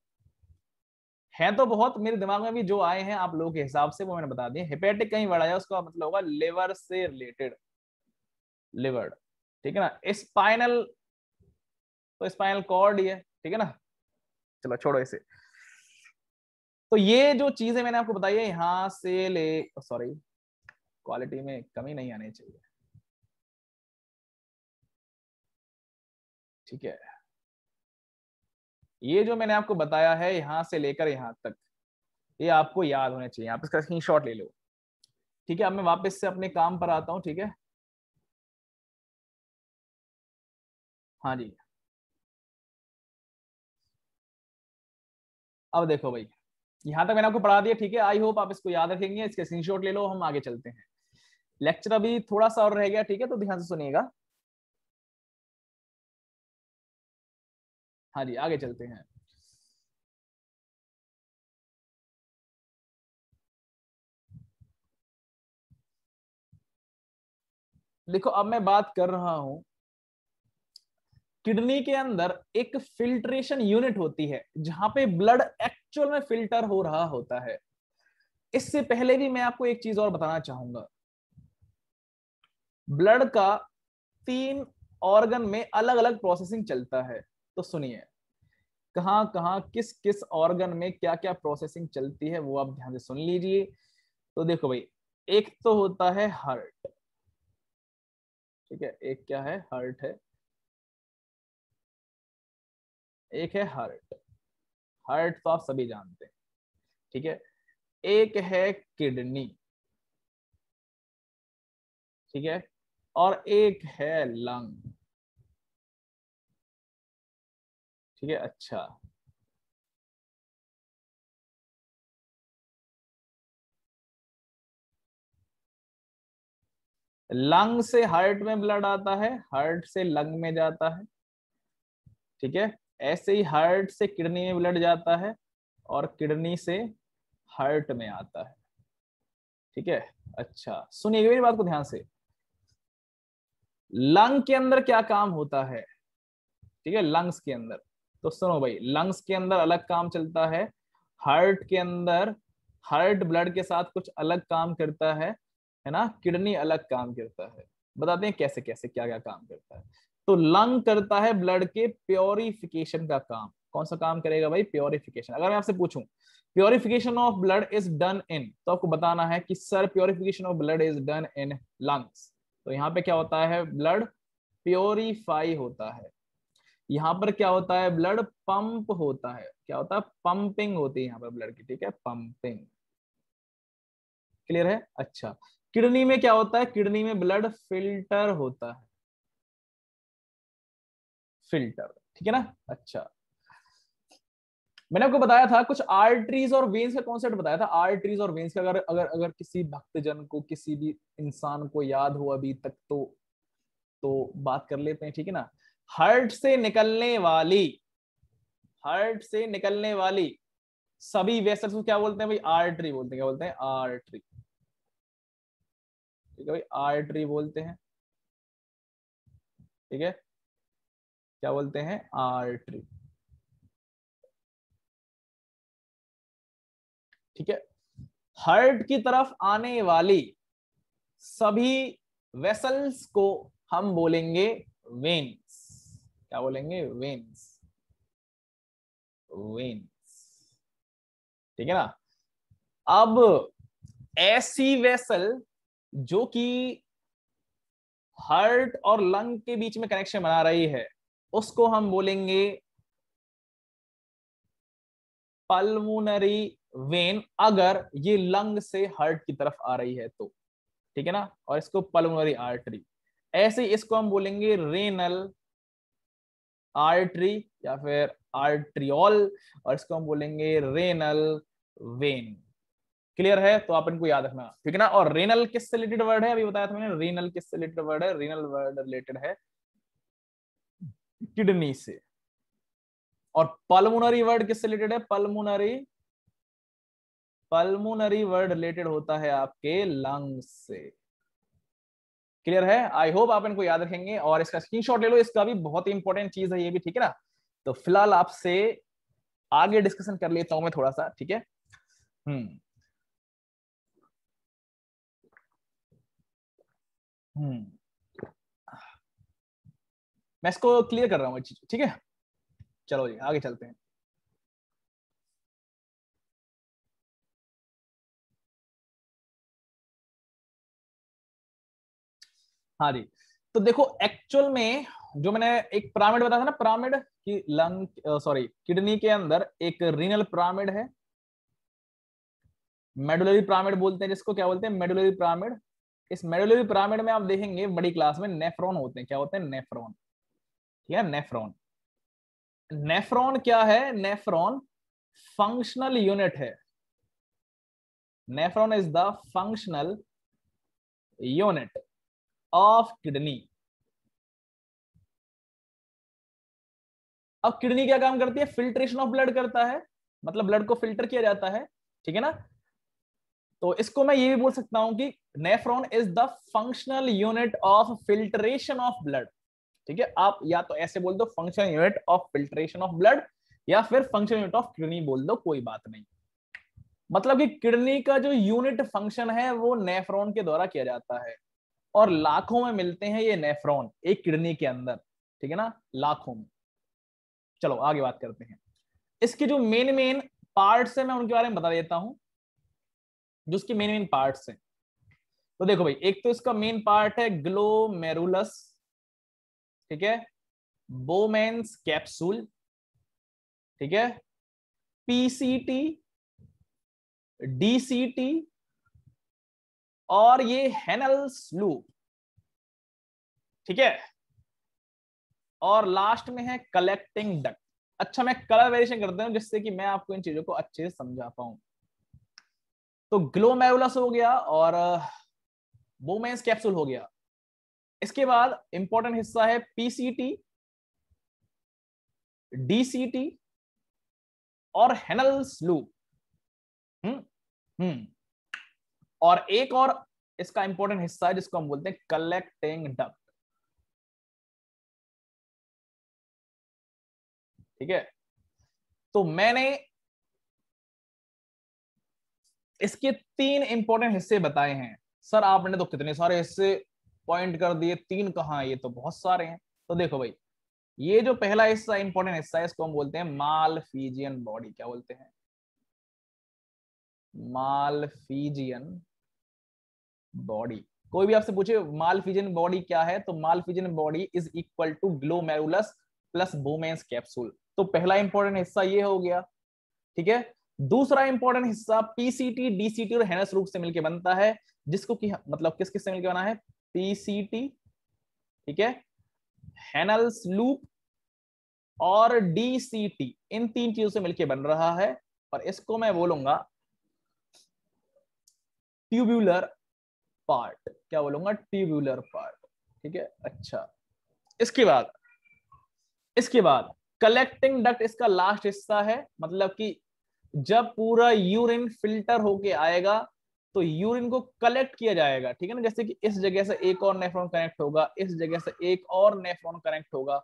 है तो बहुत मेरे दिमाग में भी जो आए हैं आप लोगों के हिसाब से वो मैंने बता दिए हिपेटिक कहीं वर्ड आया उसका मतलब होगा लिवर से रिलेटेड लिवर ठीक है ना स्पाइनल तो स्पाइनल कॉर्ड ही है ठीक है ना चलो छोड़ो इसे तो ये जो चीजें मैंने आपको बताई है यहां से ले सॉरी क्वालिटी में कमी नहीं आनी चाहिए ठीक है ये जो मैंने आपको बताया है यहां से लेकर यहां तक ये आपको याद होना चाहिए आप इसका स्क्रीन शॉट ले लो ठीक है अब मैं वापस से अपने काम पर आता हूँ ठीक है हाँ जी अब देखो भाई यहाँ तक मैंने आपको पढ़ा दिया ठीक है आई होप आप इसको याद रखेंगे इसके स्क्रीनशॉट ले लो हम आगे चलते हैं लेक्चर अभी थोड़ा सा और रह गया ठीक है तो ध्यान से सुनिएगा हाँ जी आगे चलते हैं देखो अब मैं बात कर रहा हूं किडनी के अंदर एक फिल्ट्रेशन यूनिट होती है जहां पे ब्लड एक्चुअल में फिल्टर हो रहा होता है इससे पहले भी मैं आपको एक चीज और बताना चाहूंगा ब्लड का तीन ऑर्गन में अलग अलग प्रोसेसिंग चलता है तो सुनिए कहां कहां किस किस ऑर्गन में क्या क्या प्रोसेसिंग चलती है वो आप ध्यान से सुन लीजिए तो देखो भाई एक तो होता है हार्ट ठीक है एक क्या है हार्ट है एक है हार्ट हार्ट तो आप सभी जानते हैं ठीक है एक है किडनी ठीक है और एक है लंग ठीक है अच्छा लंग से हार्ट में ब्लड आता है हार्ट से लंग में जाता है ठीक है ऐसे ही हार्ट से किडनी में ब्लड जाता है और किडनी से हार्ट में आता है ठीक है अच्छा सुनिए मेरी बात को ध्यान से लंग के अंदर क्या काम होता है ठीक है लंग्स के अंदर तो सुनो भाई लंग्स के अंदर अलग काम चलता है हार्ट के अंदर हार्ट ब्लड के साथ कुछ अलग काम करता है है ना किडनी अलग काम करता है बताते हैं कैसे कैसे क्या क्या काम करता है तो लंग करता है ब्लड के प्योरिफिकेशन का काम कौन सा काम करेगा भाई प्योरिफिकेशन अगर मैं आपसे पूछूं purification of blood is done in तो आपको बताना है कि sir purification of blood is done in lungs तो यहाँ पे क्या होता है ब्लड प्योरीफाई होता है यहाँ पर क्या होता है ब्लड पंप होता है क्या होता है पंपिंग होती है यहाँ पर ब्लड की ठीक है पंपिंग क्लियर है अच्छा किडनी में क्या होता है किडनी में ब्लड फिल्टर होता है फिल्टर ठीक है ना अच्छा मैंने आपको बताया था कुछ आर्टरीज और वेन्स का कॉन्सेप्ट बताया था आर्टरीज और वेन्स का अगर अगर अगर किसी भक्तजन को किसी भी इंसान को याद हो अभी तक तो तो बात कर लेते हैं ठीक है ना हर्ट से निकलने वाली हर्ट से निकलने वाली सभी वेसल्स को क्या बोलते हैं भाई आर्टरी बोलते हैं क्या बोलते हैं आर्टरी ठीक है भाई आर्टरी बोलते हैं ठीक है क्या बोलते हैं आर्टरी ठीक है हर्ट की तरफ आने वाली सभी वेसल्स को हम बोलेंगे वेन्स क्या बोलेंगे वेन्स वेन्स ठीक है ना अब ऐसी वेसल जो कि हर्ट और लंग के बीच में कनेक्शन बना रही है उसको हम बोलेंगे पल्मोनरी वेन अगर ये लंग से हार्ट की तरफ आ रही है तो ठीक है ना और इसको पल्मोनरी आर्टरी ऐसे इसको हम बोलेंगे रेनल आर्टरी या फिर आर्ट्रियोल और इसको हम बोलेंगे रेनल वेन क्लियर है तो आप इनको याद रखना ठीक है ना और रेनल किस से रिलेटेड वर्ड है अभी बताया था मैंने रेनल किस से रिलेटेड वर्ड है रेनल वर्ड रिलेटेड है किडनी से और पल्मोनरी वर्ड किससे रिलेटेड है पल्मोनरी पल्मोनरी वर्ड रिलेटेड होता है आपके लंग्स से क्लियर है आई होप आप इनको याद रखेंगे और इसका स्क्रीनशॉट ले लो इसका भी बहुत ही इंपॉर्टेंट चीज है ये भी ठीक है ना तो फिलहाल आपसे आगे डिस्कशन कर लेता हूं मैं थोड़ा सा ठीक है हम्म हम्म मैं इसको क्लियर कर रहा हूँ ठीक है चलो जी आगे चलते हैं हाँ जी तो देखो एक्चुअल में जो मैंने एक पिरामिड बताया था ना पिरामिड कि लंग सॉरी किडनी के अंदर एक रीनल पिरामिड है मेडुलरी पिरामिड बोलते हैं जिसको क्या बोलते हैं मेडुलरी पिरामिड इस मेडुलरी पिरामिड में आप देखेंगे बड़ी क्लास में नेफ्रॉन होते हैं क्या होते हैं नेफ्रॉन ठीक है नेफ्रॉन नेफ्रॉन क्या है नेफ्रॉन फंक्शनल यूनिट है nephron is the functional unit of kidney अब किडनी क्या काम करती है फिल्ट्रेशन ऑफ ब्लड करता है मतलब ब्लड को फिल्टर किया जाता है ठीक है ना तो इसको मैं ये भी बोल सकता हूं कि nephron is the functional unit of filtration of blood ठीक है आप या तो ऐसे बोल दो function unit of filtration of blood या फिर फंक्शन यूनिट ऑफ किडनी बोल दो कोई बात नहीं मतलब कि किडनी का जो यूनिट फंक्शन है वो नेफ्रॉन के द्वारा किया जाता है और लाखों में मिलते हैं ये नेफ्रॉन एक किडनी के अंदर ठीक है ना लाखों में चलो आगे बात करते हैं इसके जो मेन मेन पार्ट्स है मैं उनके बारे में बता देता हूं जो इसके मेन मेन पार्ट्स हैं तो देखो भाई एक तो इसका मेन पार्ट है ग्लोमेरुलस ठीक है बोमेन्स कैप्सूल ठीक है पीसीटी डीसीटी और ये हेनल्स लूप ठीक है और लास्ट में है कलेक्टिंग डक्ट अच्छा मैं कलर वेरिएशन करता हूं जिससे कि मैं आपको इन चीजों को अच्छे से समझा पाऊं तो ग्लोमेरुलस हो गया और बोमेन्स uh, कैप्सूल हो गया इसके बाद इंपॉर्टेंट हिस्सा है पीसीटी डीसीटी और हेनल्स हम्म, लूप हम्म और एक और इसका इंपॉर्टेंट हिस्सा है जिसको हम बोलते हैं कलेक्टिंग डक्ट ठीक है तो मैंने इसके तीन इंपॉर्टेंट हिस्से बताए हैं सर आपने तो कितने सारे हिस्से पॉइंट कर दिए तीन कहा ये तो बहुत सारे हैं तो देखो भाई ये जो पहला हिस्सा इंपॉर्टेंट हिस्सा है इसको हम बोलते हैं मालफीजियन बॉडी क्या बोलते हैं मालफीजियन बॉडी कोई भी आपसे पूछे मालफीजियन बॉडी क्या है तो Malpighian body is equal to glomerulus plus Bowman's capsule तो पहला इंपॉर्टेंट हिस्सा ये हो गया ठीक है दूसरा इंपॉर्टेंट हिस्सा पीसीटी डीसीटी और हेनस रूप से मिलकर बनता है जिसको कि मतलब किस किस से मिलकर बना है टीसीटी ठीक है हेनल्स लूप और डीसीटी इन तीन चीजों से मिलके बन रहा है और इसको मैं बोलूंगा ट्यूब्यूलर पार्ट क्या बोलूंगा ट्यूब्यूलर पार्ट ठीक है अच्छा इसके बाद इसके बाद कलेक्टिंग डक्ट इसका लास्ट हिस्सा है मतलब कि जब पूरा यूरिन फिल्टर होके आएगा तो यूरिन को कलेक्ट किया जाएगा ठीक है ना जैसे कि इस जगह से एक और नेफ्रॉन कनेक्ट होगा इस जगह से एक और नेफ्रॉन कनेक्ट होगा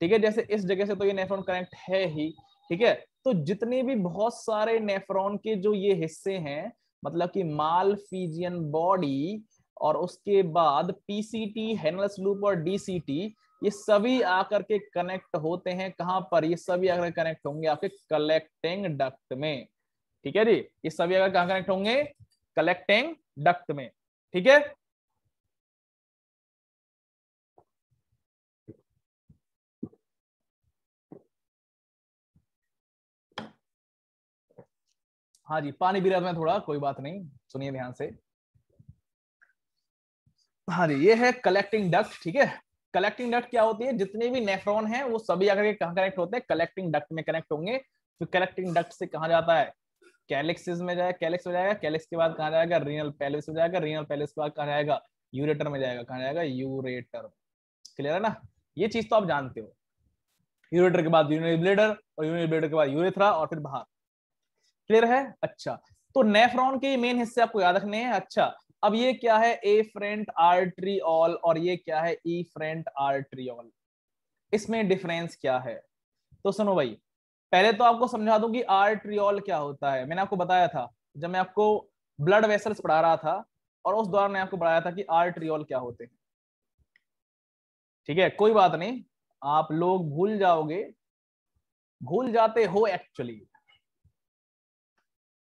ठीक है जैसे इस जगह से तो ये नेफ्रॉन कनेक्ट है ही ठीक है तो जितने भी बहुत सारे नेफ्रॉन के जो ये हिस्से हैं मतलब कि माल फीजियन बॉडी और उसके बाद पीसीटी हेनलस लूप और डीसीटी ये सभी आकर के कनेक्ट होते हैं कहां पर ये सभी आकर कनेक्ट होंगे आपके कलेक्टिंग डक्ट में ठीक है जी ये सभी अगर कहा कनेक्ट होंगे कलेक्टिंग डक्ट में ठीक है हाँ जी पानी भी है थोड़ा कोई बात नहीं सुनिए ध्यान से हाँ जी ये है कलेक्टिंग डक्ट ठीक है कलेक्टिंग डक्ट क्या होती है जितने भी नेफ्रॉन हैं वो सभी आकर के कहा कनेक्ट होते हैं कलेक्टिंग डक्ट में कनेक्ट होंगे फिर कलेक्टिंग डक्ट से कहा जाता है कैलेक्सिस में जाएगा कैलेक्स में जाएगा कैलेक्स के बाद कहा जाएगा रीनल पैलेस में जाएगा रीनल पैलेस के बाद कहा जाएगा यूरेटर में जाएगा कहा जाएगा यूरेटर क्लियर है ना ये चीज तो आप जानते हो यूरेटर के बाद यूनिब्लेडर और यूनिब्लेडर के बाद यूरेथ्रा और फिर बाहर क्लियर है अच्छा तो नेफ्रॉन के मेन हिस्से आपको याद रखने हैं अच्छा अब ये क्या है ए फ्रेंट आर्ट्रियल और ये क्या है ई फ्रेंट आर्ट्रियल इसमें डिफरेंस क्या है तो सुनो भाई पहले तो आपको समझा दूं कि आर्ट्रियोल क्या होता है मैंने आपको बताया था जब मैं आपको ब्लड वेसल्स पढ़ा रहा था और उस दौरान मैं आपको बताया था कि आर्ट्रियोल क्या होते हैं ठीक है कोई बात नहीं आप लोग भूल जाओगे भूल जाते हो एक्चुअली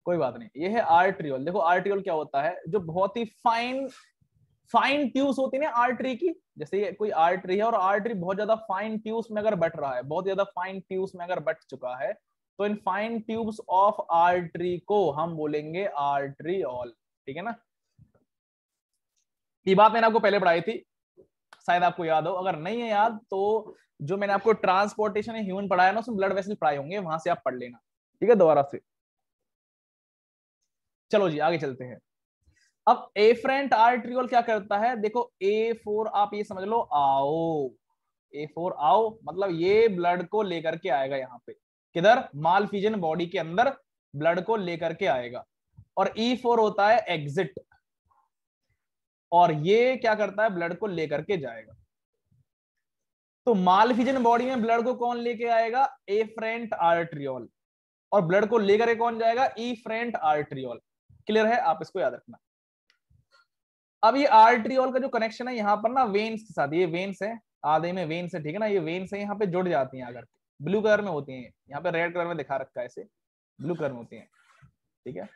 कोई बात नहीं ये है आर्ट्रियोल देखो आर्ट्रियोल क्या होता है जो बहुत ही फाइन फाइन ट्यूब्स होती है ना आर्ट्री की जैसे ये कोई आर्ट्री है और आर्ट्री बहुत ज्यादा फाइन ट्यूब्स में अगर बट रहा है बहुत ज्यादा फाइन ट्यूब्स में अगर बट चुका है तो इन फाइन ट्यूब्स ऑफ आर्ट्री को हम बोलेंगे आर्टरीऑल ठीक है ना ये बात मैंने आपको पहले पढ़ाई थी शायद आपको याद हो अगर नहीं है याद तो जो मैंने आपको ट्रांसपोर्टेशन ह्यूमन पढ़ाया ना उसमें ब्लड वेसल पढ़ाए होंगे वहां से आप पढ़ लेना ठीक है दोबारा से चलो जी आगे चलते हैं अब ए आर आर्ट्रियोल क्या करता है देखो ए फोर आप ये समझ लो आओ ए फोर आओ मतलब ये ब्लड को लेकर के आएगा यहाँ पे किधर मालफिजन बॉडी के अंदर ब्लड को लेकर के आएगा और ई e फोर होता है एग्जिट और ये क्या करता है ब्लड को लेकर के जाएगा तो मालफिजन बॉडी में ब्लड को कौन लेके आएगा ए फ्रेंट आर्ट्रियोल और ब्लड को लेकर कौन जाएगा ई फ्रेंट आर्ट्रियोल क्लियर है आप इसको याद रखना अब ये आर्ट्रियोल का जो कनेक्शन है यहाँ पर ना वेन्स के साथ ये वेन्स है आधे में वेन्स है ठीक है ना ये वेन्स है यहाँ पे जुड़ जाती है अगर ब्लू कलर में होती है यहाँ पे रेड कलर में दिखा रखा है ऐसे ब्लू कलर में होती है ठीक है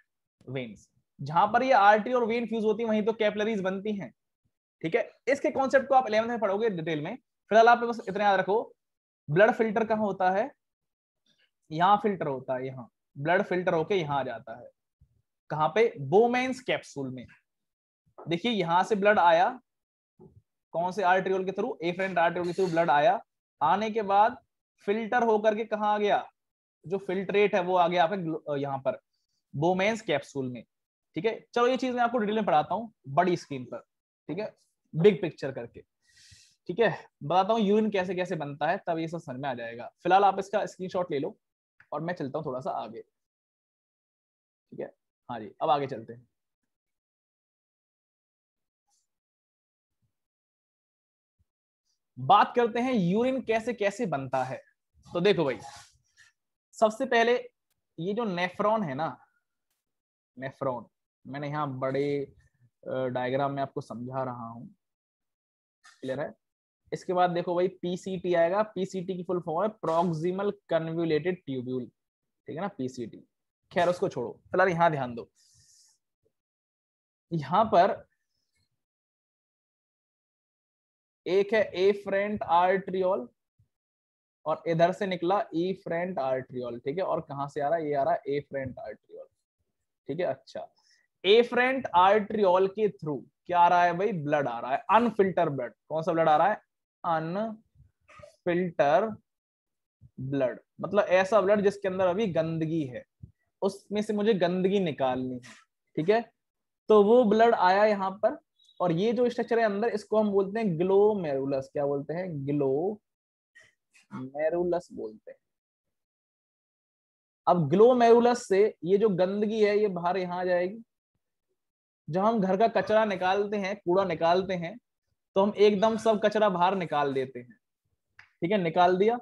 वेन्स जहां पर ये आर्टरी और वेन फ्यूज होती है वहीं तो कैपलरीज बनती हैं ठीक है इसके कॉन्सेप्ट को आप इलेवंथ में पढ़ोगे डिटेल में फिलहाल आप बस इतना याद रखो ब्लड फिल्टर कहाँ होता है यहाँ फिल्टर होता है यहाँ ब्लड फिल्टर होके यहाँ आ जाता है कहाँ पे बोमेन्स कैप्सूल में देखिए यहां से ब्लड आया कौन से आर्ट्रियोल के थ्रू एफरेंट आर्ट्रियोल के थ्रू ब्लड आया आने के बाद फिल्टर होकर के कहा आ गया जो फिल्ट्रेट है वो आ गया आपके यहाँ पर बोमेन्स कैप्सूल में ठीक है चलो ये चीज मैं आपको डिटेल में पढ़ाता हूँ बड़ी स्क्रीन पर ठीक है बिग पिक्चर करके ठीक है बताता हूँ यूरिन कैसे कैसे बनता है तब ये सब समझ में आ जाएगा फिलहाल आप इसका स्क्रीनशॉट ले लो और मैं चलता हूँ थोड़ा सा आगे ठीक है हाँ जी अब आगे चलते हैं बात करते हैं यूरिन कैसे कैसे बनता है तो देखो भाई सबसे पहले ये जो नेफ्रॉन है ना नेफ्रॉन मैंने यहां बड़े डायग्राम में आपको समझा रहा हूं क्लियर है इसके बाद देखो भाई पीसीटी आएगा पीसीटी की फुल फॉर्म है प्रोक्सिमल कन्व्यूलेटेड ट्यूब्यूल ठीक है ना पीसीटी खैर उसको छोड़ो फिलहाल यहां ध्यान दो यहां पर एक है ए फ्रेंट आर्ट्रियोल और इधर से निकला ई फ्रेंट आर्ट्रियोल ठीक है और कहा से आ रहा है ये आ रहा है ए फ्रेंट आर्ट्रियोल ठीक है अच्छा ए फ्रेंट आर्ट्रियोल के थ्रू क्या आ रहा है भाई ब्लड आ रहा है अनफिल्टर ब्लड कौन सा ब्लड आ रहा है अनफिल्टर ब्लड मतलब ऐसा ब्लड जिसके अंदर अभी गंदगी है उसमें से मुझे गंदगी निकालनी है ठीक है तो वो ब्लड आया यहां पर और ये जो स्ट्रक्चर है अंदर इसको हम बोलते हैं ग्लो मेरुलस क्या बोलते हैं ग्लो मेरुलस बोलते हैं अब ग्लो मेरुलस से ये जो गंदगी है ये बाहर यहां आ जाएगी जब हम घर का कचरा निकालते हैं कूड़ा निकालते हैं तो हम एकदम सब कचरा बाहर निकाल देते हैं ठीक है निकाल दिया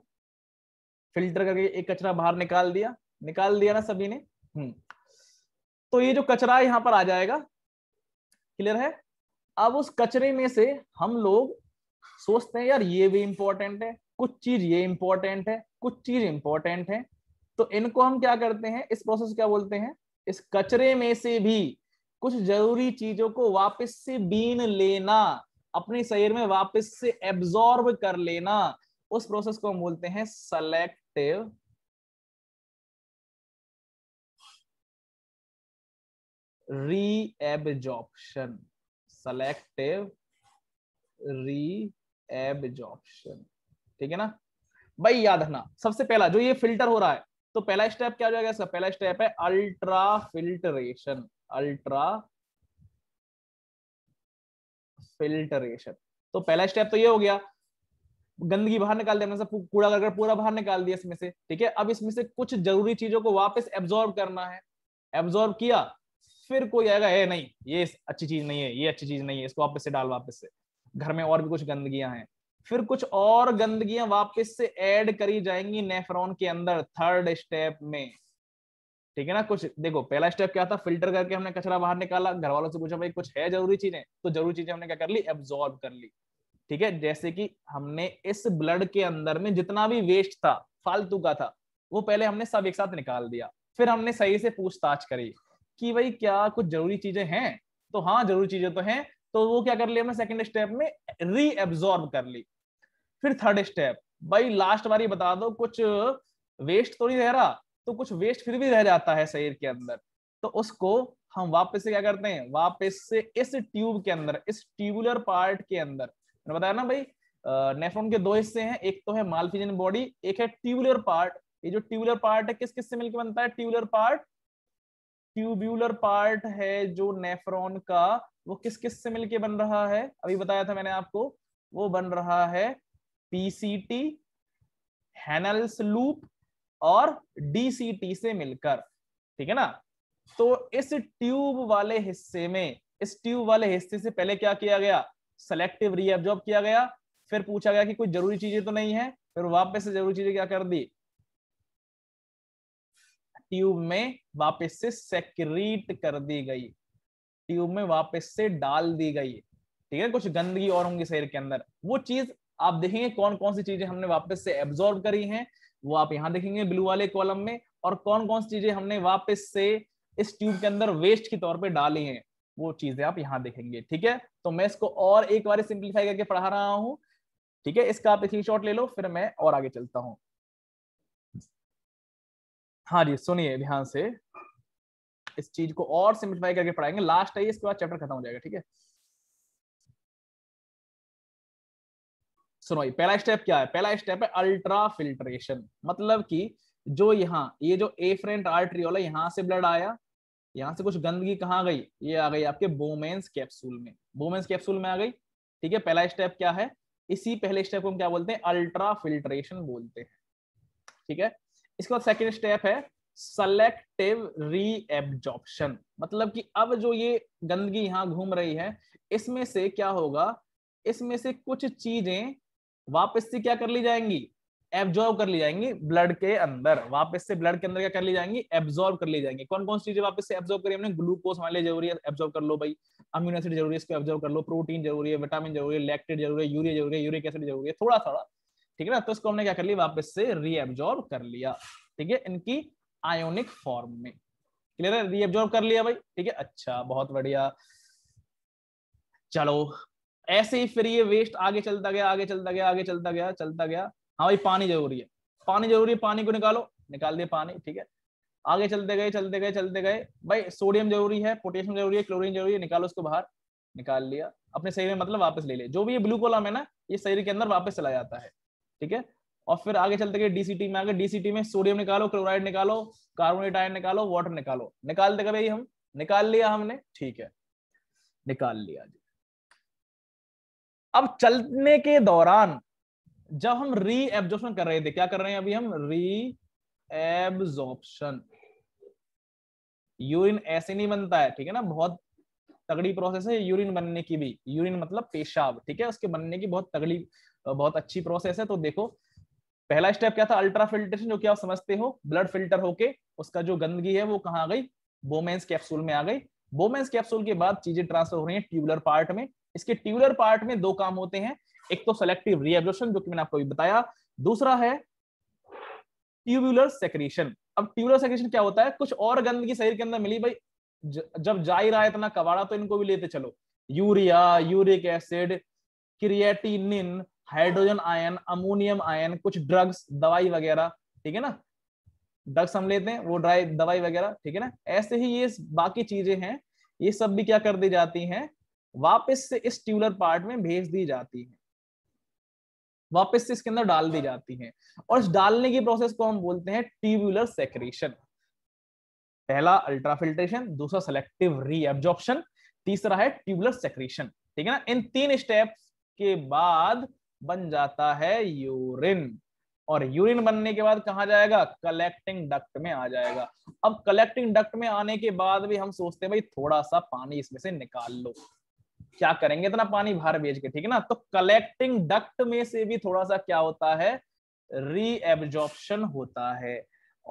फिल्टर करके एक कचरा बाहर निकाल दिया निकाल दिया ना सभी ने हम्म तो ये जो कचरा यहां पर आ जाएगा क्लियर है अब उस कचरे में से हम लोग सोचते हैं यार ये भी इंपॉर्टेंट है कुछ चीज ये इंपॉर्टेंट है कुछ चीज इंपॉर्टेंट है तो इनको हम क्या करते हैं इस प्रोसेस क्या बोलते हैं इस कचरे में से भी कुछ जरूरी चीजों को वापस से बीन लेना अपने शरीर में वापस से एब्जॉर्ब कर लेना उस प्रोसेस को हम बोलते हैं सेलेक्टिव रीएब्जॉर्प्शन selective reabsorption ठीक है ना भाई याद रखना सबसे पहला जो ये फिल्टर हो रहा है तो पहला स्टेप क्या हो जाएगा इसका पहला स्टेप है अल्ट्रा फिल्टरेशन अल्ट्रा फिल्टरेशन तो पहला स्टेप तो ये हो गया गंदगी बाहर निकाल दिया मतलब कूड़ा करकट पूरा बाहर निकाल दिया इसमें से ठीक है अब इसमें से कुछ जरूरी चीजों को वापस एब्जॉर्ब करना है एब्जॉर्ब किया फिर कोई आएगा ए नहीं ये अच्छी चीज नहीं है ये अच्छी चीज नहीं है इसको वापस से डाल वापस से घर में और भी कुछ गंदगियां हैं फिर कुछ और गंदगियां वापस से ऐड करी जाएंगी नेफ्रॉन के अंदर थर्ड स्टेप में ठीक है ना कुछ देखो पहला स्टेप क्या था फिल्टर करके हमने कचरा बाहर निकाला घर वालों से पूछा भाई कुछ है जरूरी चीजें तो जरूरी चीजें हमने क्या कर ली एब्जॉर्ब कर ली ठीक है जैसे कि हमने इस ब्लड के अंदर में जितना भी वेस्ट था फालतू का था वो पहले हमने सब एक साथ निकाल दिया फिर हमने सही से पूछताछ करी कि भाई क्या कुछ जरूरी चीजें हैं तो हाँ जरूरी चीजें तो हैं तो वो क्या कर लिया मैं सेकेंड स्टेप में रीएब्जॉर्ब कर ली फिर थर्ड स्टेप भाई लास्ट बारी बता दो कुछ वेस्ट तो नहीं रह रहा तो कुछ वेस्ट फिर भी रह जाता है शरीर के अंदर तो उसको हम वापस से क्या करते हैं वापस से इस ट्यूब के अंदर इस ट्यूबुलर पार्ट के अंदर मैंने बताया ना भाई नेफ्रॉन के दो हिस्से हैं एक तो है मालफिजन बॉडी एक है ट्यूबुलर पार्ट ये जो ट्यूबुलर पार्ट है किस किस से मिलकर बनता है ट्यूबुलर पार्ट ट्यूब्यूलर पार्ट है जो नेफ्रॉन का वो किस किस से मिलके बन रहा है अभी बताया था मैंने आपको वो बन रहा है पीसीटी हैनल्स लूप और डीसीटी से मिलकर ठीक है ना तो इस ट्यूब वाले हिस्से में इस ट्यूब वाले हिस्से से पहले क्या किया गया सेलेक्टिव रीअब्जॉर्ब किया गया फिर पूछा गया कि कोई जरूरी चीजें तो नहीं है फिर वापस से जरूरी चीजें क्या कर दी ट्यूब में वापस से सेक्रीट कर दी गई ट्यूब में वापस से डाल दी गई ठीक है कुछ गंदगी और होंगी शरीर के अंदर वो चीज आप देखेंगे कौन कौन सी चीजें हमने वापस से एब्जॉर्व करी हैं वो आप यहाँ देखेंगे ब्लू वाले कॉलम में और कौन कौन सी चीजें हमने वापस से इस ट्यूब के अंदर वेस्ट के तौर पर डाली है वो चीजें आप यहाँ देखेंगे ठीक है तो मैं इसको और एक बार सिंप्लीफाई करके पढ़ा रहा हूँ ठीक है इसका आप स्क्रीन ले लो फिर मैं और आगे चलता हूँ हाँ जी सुनिए ध्यान से इस चीज को और सिंप्लीफाई करके पढ़ाएंगे लास्ट आइए इसके बाद चैप्टर खत्म हो जाएगा ठीक है सुनो पहला स्टेप क्या है पहला स्टेप है अल्ट्रा फिल्ट्रेशन मतलब कि जो यहाँ ये जो ए फ्रेंट वाला यहां यहाँ से ब्लड आया यहाँ से कुछ गंदगी कहाँ गई ये आ गई आपके बोमेन्स कैप्सूल में बोमेंस कैप्सूल में आ गई ठीक है पहला स्टेप क्या है इसी पहले स्टेप को हम क्या बोलते हैं अल्ट्रा फिल्ट्रेशन बोलते हैं ठीक है इसके बाद सेकेंड स्टेप है सेलेक्टिव रीएब्जॉर्प्शन मतलब कि अब जो ये गंदगी यहाँ घूम रही है इसमें से क्या होगा इसमें से कुछ चीजें वापस से क्या कर ली जाएंगी एब्जॉर्ब कर ली जाएंगी ब्लड के अंदर वापस से ब्लड के अंदर क्या कर ली जाएंगी एब्जॉर्ब कर ली जाएंगी कौन कौन सी चीजें वापस से एब्जॉर्ब करी हमने ग्लूकोज हमारे लिए जरूरी है एब्जॉर्ब कर लो भाई अमीनो एसिड जरूरी है इसको एब्जॉर्ब कर लो प्रोटीन जरूरी है विटामिन जरूरी है लैक्टेट जरूरी है यूरिया जरूरी है यूरिक एसिड जरूरी है थोड़ा थोड़ा ठीक है ना तो इसको हमने क्या कर लिया वापस से रीएब्जॉर्ब कर लिया ठीक है इनकी आयोनिक फॉर्म में क्लियर है रीएब्जॉर्ब कर लिया भाई ठीक है अच्छा बहुत बढ़िया चलो ऐसे ही फिर ये वेस्ट आगे चलता गया आगे चलता गया आगे चलता गया चलता गया हाँ भाई पानी जरूरी है पानी जरूरी है पानी को निकालो निकाल दिया पानी ठीक है आगे चलते गए चलते गए चलते गए भाई सोडियम जरूरी है पोटेशियम जरूरी है क्लोरीन जरूरी है निकालो उसको बाहर निकाल लिया अपने शरीर में मतलब वापस ले लिया जो भी ये ब्लू कोलम है ना ये शरीर के अंदर वापस चला जाता है ठीक है और फिर आगे चलते गए डीसीटी में आगे डीसीटी में सोडियम निकालो क्लोराइड निकालो कार्बोनेट आयन निकालो वाटर निकालो निकालते देगा भाई हम निकाल लिया हमने ठीक है निकाल लिया जी अब चलने के दौरान जब हम री एब्जॉर्प्शन कर रहे थे क्या कर रहे हैं अभी हम री एब्जॉर्प्शन यूरिन ऐसे नहीं बनता है ठीक है ना बहुत तगड़ी प्रोसेस है यूरिन बनने की भी यूरिन मतलब पेशाब ठीक है उसके बनने की बहुत तगड़ी बहुत अच्छी प्रोसेस है तो देखो पहला स्टेप क्या था अल्ट्रा फिल्ट्रेशन जो कि आप समझते हो ब्लड फिल्टर होके उसका जो गंदगी है वो कहा आ गई बोमेंस कैप्सूल में आ गई बोमेंस कैप्सूल के बाद चीजें ट्रांसफर हो रही है ट्यूबुलर पार्ट में इसके ट्यूबुलर पार्ट में दो काम होते हैं एक तो सेलेक्टिव रिएब्जॉर्प्शन जो कि मैंने आपको बताया दूसरा है ट्यूबुलर सेक्रेशन अब ट्यूबुलर सेक्रेशन क्या होता है कुछ और गंदगी शरीर के अंदर मिली भाई जब जा ही रहा है इतना कबाड़ा तो इनको भी लेते चलो urea uric acid creatinine hydrogen ion ammonium ion कुछ ड्रग्स दवाई वगैरह ठीक है ना ड्रग्स हम लेते हैं वो ड्राई दवाई वगैरह ठीक है ना ऐसे ही ये बाकी चीजें हैं ये सब भी क्या कर दी जाती हैं वापस से इस ट्यूलर पार्ट में भेज दी जाती है वापस से इसके अंदर डाल दी जाती है और इस डालने की प्रोसेस को हम बोलते हैं ट्यूबुलर सेक्रेशन पहला अल्ट्राफिल्ट्रेशन दूसरा सेलेक्टिव रीअब्जॉर्प्शन तीसरा है ट्यूबुलर सेक्रेशन ठीक है ना इन तीन स्टेप के बाद बन जाता है यूरिन और यूरिन बनने के बाद कहा जाएगा कलेक्टिंग डक्ट में आ जाएगा अब कलेक्टिंग डक्ट में आने के बाद भी हम सोचते हैं भाई थोड़ा सा पानी इसमें से निकाल लो क्या करेंगे इतना पानी बाहर भेज के ठीक है ना तो कलेक्टिंग डक्ट में से भी थोड़ा सा क्या होता है रीएब्जॉर्प्शन होता है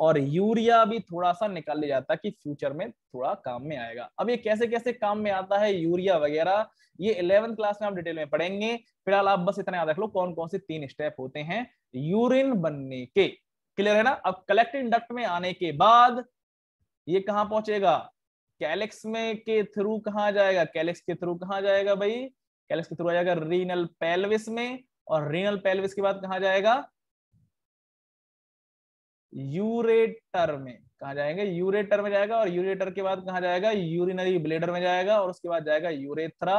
और यूरिया भी थोड़ा सा निकाल लिया जाता है कि फ्यूचर में थोड़ा काम में आएगा अब ये कैसे कैसे काम में आता है यूरिया वगैरह ये इलेवेंथ क्लास में आप डिटेल में पढ़ेंगे फिलहाल आप बस इतना याद रख लो कौन कौन से तीन स्टेप होते हैं यूरिन बनने के क्लियर है ना अब कलेक्ट इंडक्ट में आने के बाद ये कहां पहुंचेगा कैलेक्स में के थ्रू कहा जाएगा कैलेक्स के थ्रू कहा जाएगा भाई कैलेक्स के थ्रू आ जाएगा रीनल पेल्विस में और रीनल पेल्विस के बाद कहा जाएगा यूरेटर में कहा जाएंगे यूरेटर में जाएगा और यूरेटर के बाद कहा जाएगा यूरिनरी ब्लेडर में जाएगा और उसके बाद जाएगा यूरेथ्रा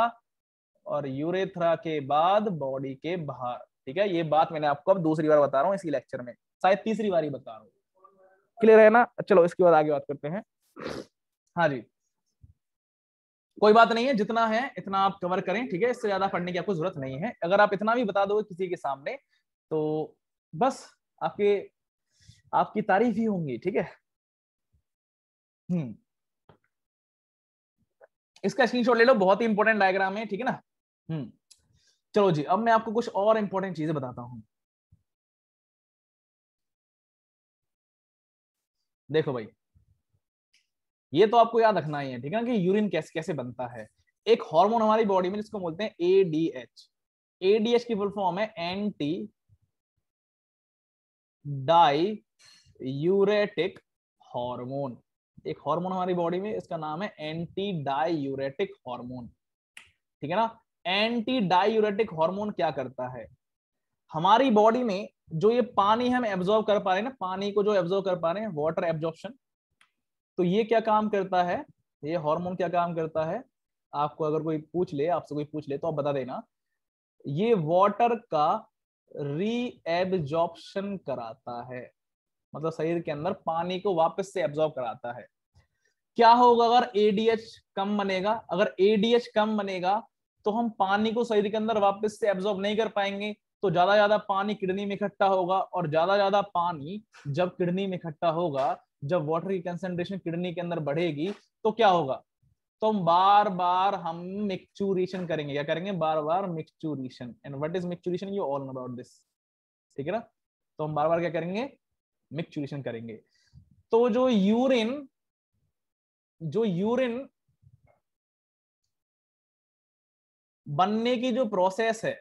और यूरेथ्रा के बाद बॉडी के बाहर ठीक है ये बात मैंने आपको अब दूसरी बार बता रहा हूँ इसी लेक्चर में शायद तीसरी बार ही बता रहा हूँ क्लियर है ना चलो इसके बाद आगे बात करते हैं हाँ जी कोई बात नहीं है जितना है इतना आप कवर करें ठीक है इससे ज्यादा पढ़ने की आपको जरूरत नहीं है अगर आप इतना भी बता दो किसी के सामने तो बस आपके आपकी तारीफ ही होंगी ठीक है हम्म इसका स्क्रीनशॉट ले लो बहुत ही इंपॉर्टेंट डायग्राम है ठीक है ना हम्म चलो जी अब मैं आपको कुछ और इंपॉर्टेंट चीजें बताता हूं देखो भाई ये तो आपको याद रखना ही है ठीक है ना कि यूरिन कैसे कैसे बनता है एक हार्मोन हमारी बॉडी में जिसको बोलते हैं एडीएच एडीएच की फुल फॉर्म है एंटी डाई यूरेटिक हार्मोन एक हार्मोन हमारी बॉडी में इसका नाम है एंटी डायूरेटिक यूरेटिक हार्मोन ठीक है ना एंटी डायूरेटिक हार्मोन क्या करता है हमारी बॉडी में जो ये पानी हम एब्जॉर्व कर पा रहे हैं ना पानी को जो एब्जॉर्व कर पा रहे हैं वाटर एब्जॉर्प्शन तो ये क्या काम करता है ये हार्मोन क्या काम करता है आपको अगर कोई पूछ ले आपसे कोई पूछ ले तो आप बता देना ये वाटर का री एब्जॉर्प्शन कराता है मतलब शरीर के अंदर पानी को वापस से एब्जॉर्ब कराता है क्या होगा अगर एडीएच कम बनेगा अगर एडीएच कम बनेगा तो हम पानी को शरीर के अंदर वापस से एब्जॉर्ब नहीं कर पाएंगे तो ज्यादा ज्यादा पानी किडनी में इकट्ठा होगा और ज्यादा ज्यादा पानी जब किडनी में इकट्ठा होगा जब वाटर की कंसेंट्रेशन किडनी के अंदर बढ़ेगी तो क्या होगा तो हम बार बार हम मिक्चुरेशन करेंगे क्या करेंगे बार बार micturition and what is micturition you all about this ठीक है ना तो हम बार बार क्या करेंगे मिक्चुरेशन करेंगे तो जो यूरिन जो यूरिन बनने की जो प्रोसेस है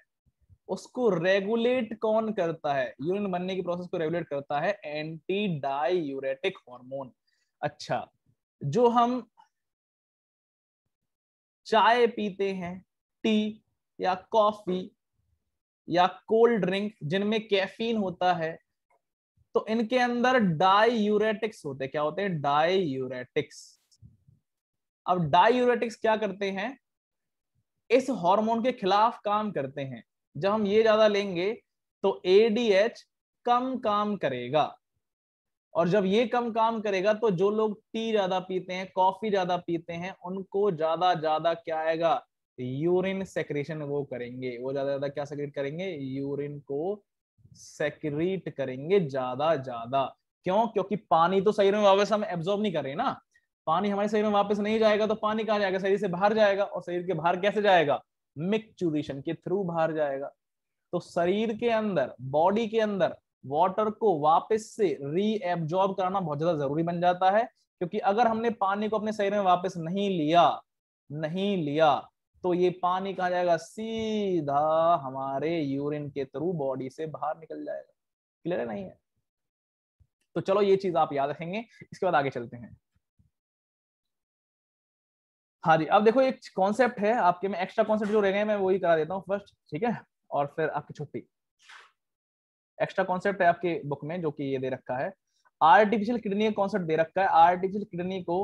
उसको रेगुलेट कौन करता है यूरिन बनने की प्रोसेस को रेगुलेट करता है एंटी डाई यूरेटिक हॉर्मोन अच्छा जो हम चाय पीते हैं टी या कॉफी या कोल्ड ड्रिंक जिनमें कैफीन होता है तो इनके अंदर डाई यूरेटिक्स होते क्या होते हैं डाई यूरेटिक्स अब डाई यूरेटिक्स क्या करते हैं इस हार्मोन के खिलाफ काम करते हैं जब हम ये ज्यादा लेंगे तो एडीएच कम काम करेगा और जब ये कम काम करेगा तो जो लोग टी ज्यादा पीते हैं कॉफी ज्यादा पीते हैं उनको ज्यादा ज्यादा क्या आएगा यूरिन सेक्रेशन वो करेंगे वो ज्यादा ज्यादा क्या सेक्रेट करेंगे यूरिन को सेक्रीट करेंगे ज्यादा ज्यादा क्यों क्योंकि पानी तो शरीर में वापस हम एब्जॉर्ब नहीं कर रहे ना पानी हमारे शरीर में वापस नहीं जाएगा तो पानी कहाँ जाएगा शरीर से बाहर जाएगा और शरीर के बाहर कैसे जाएगा मिक्चुरेशन के थ्रू बाहर जाएगा तो शरीर के अंदर बॉडी के अंदर वाटर को वापस से रीएब्जॉर्ब कराना बहुत ज्यादा जरूरी बन जाता है क्योंकि अगर हमने पानी को अपने शरीर में वापस नहीं लिया नहीं लिया तो ये पानी कहा जाएगा सीधा हमारे यूरिन के थ्रू बॉडी से बाहर निकल जाएगा क्लियर है नहीं है तो चलो ये चीज आप याद रखेंगे इसके बाद आगे चलते हैं हाँ जी अब देखो एक कॉन्सेप्ट है आपके में एक्स्ट्रा कॉन्सेप्ट जो रह गए मैं वही करा देता हूँ फर्स्ट ठीक है और फिर आपकी छुट्टी एक्स्ट्रा कॉन्सेप्ट है आपके बुक में जो कि ये दे रखा है आर्टिफिशियल किडनी कॉन्सेप्ट दे रखा है आर्टिफिशियल किडनी को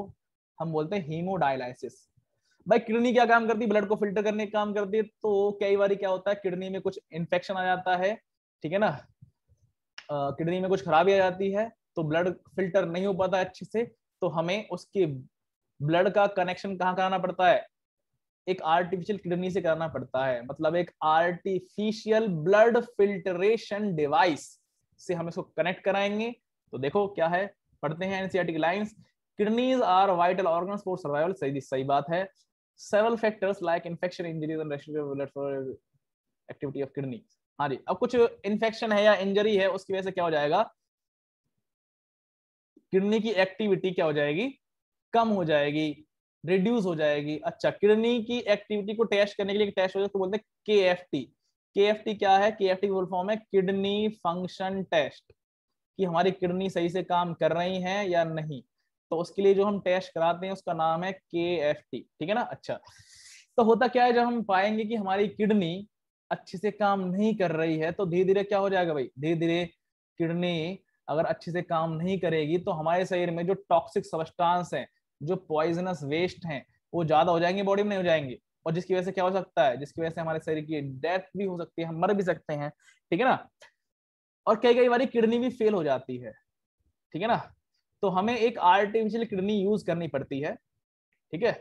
हम बोलते हैं हीमोडायलाइसिस भाई किडनी क्या काम करती है ब्लड को फिल्टर करने का काम करती है तो कई बार क्या होता है किडनी में कुछ इन्फेक्शन आ जाता है ठीक है ना किडनी में कुछ खराबी आ जाती है तो ब्लड फिल्टर नहीं हो पाता अच्छे से तो हमें उसके ब्लड का कनेक्शन कहाँ कराना पड़ता है एक आर्टिफिशियल किडनी से कराना पड़ता है मतलब एक आर्टिफिशियल ब्लड फिल्टरेशन डिवाइस से हम इसको कनेक्ट कराएंगे तो देखो क्या है पढ़ते हैं एनसीआरटी की lines kidneys are vital organ for survival सही सही बात है several factors like infection injuries and restriction of blood flow activity of kidney हाँ जी अब कुछ इन्फेक्शन है या इंजरी है उसकी वजह से क्या हो जाएगा किडनी की एक्टिविटी क्या हो जाएगी कम हो जाएगी रिड्यूस हो जाएगी अच्छा किडनी की एक्टिविटी को टेस्ट करने के लिए टेस्ट हो जाए तो बोलते हैं K F T K F T क्या है के एफ टी फॉर्म है किडनी फंक्शन टेस्ट कि हमारी किडनी सही से काम कर रही है या नहीं तो उसके लिए जो हम टेस्ट कराते हैं उसका नाम है के एफ टी ठीक है ना अच्छा तो होता क्या है जब हम पाएंगे कि हमारी किडनी अच्छे से काम नहीं कर रही है तो धीरे धीरे क्या हो जाएगा भाई धीरे धीरे किडनी अगर अच्छे से काम नहीं करेगी तो हमारे शरीर में जो टॉक्सिक सबस्टांस है जो पॉइजनस वेस्ट है वो ज्यादा हो जाएंगे बॉडी में नहीं हो जाएंगे और जिसकी वजह से क्या हो सकता है जिसकी वजह से हमारे शरीर की डेथ भी हो सकती है हम मर भी सकते हैं ठीक है ना और कई कई बार किडनी भी फेल हो जाती है ठीक है ना तो हमें एक आर्टिफिशियल किडनी यूज करनी पड़ती है ठीक है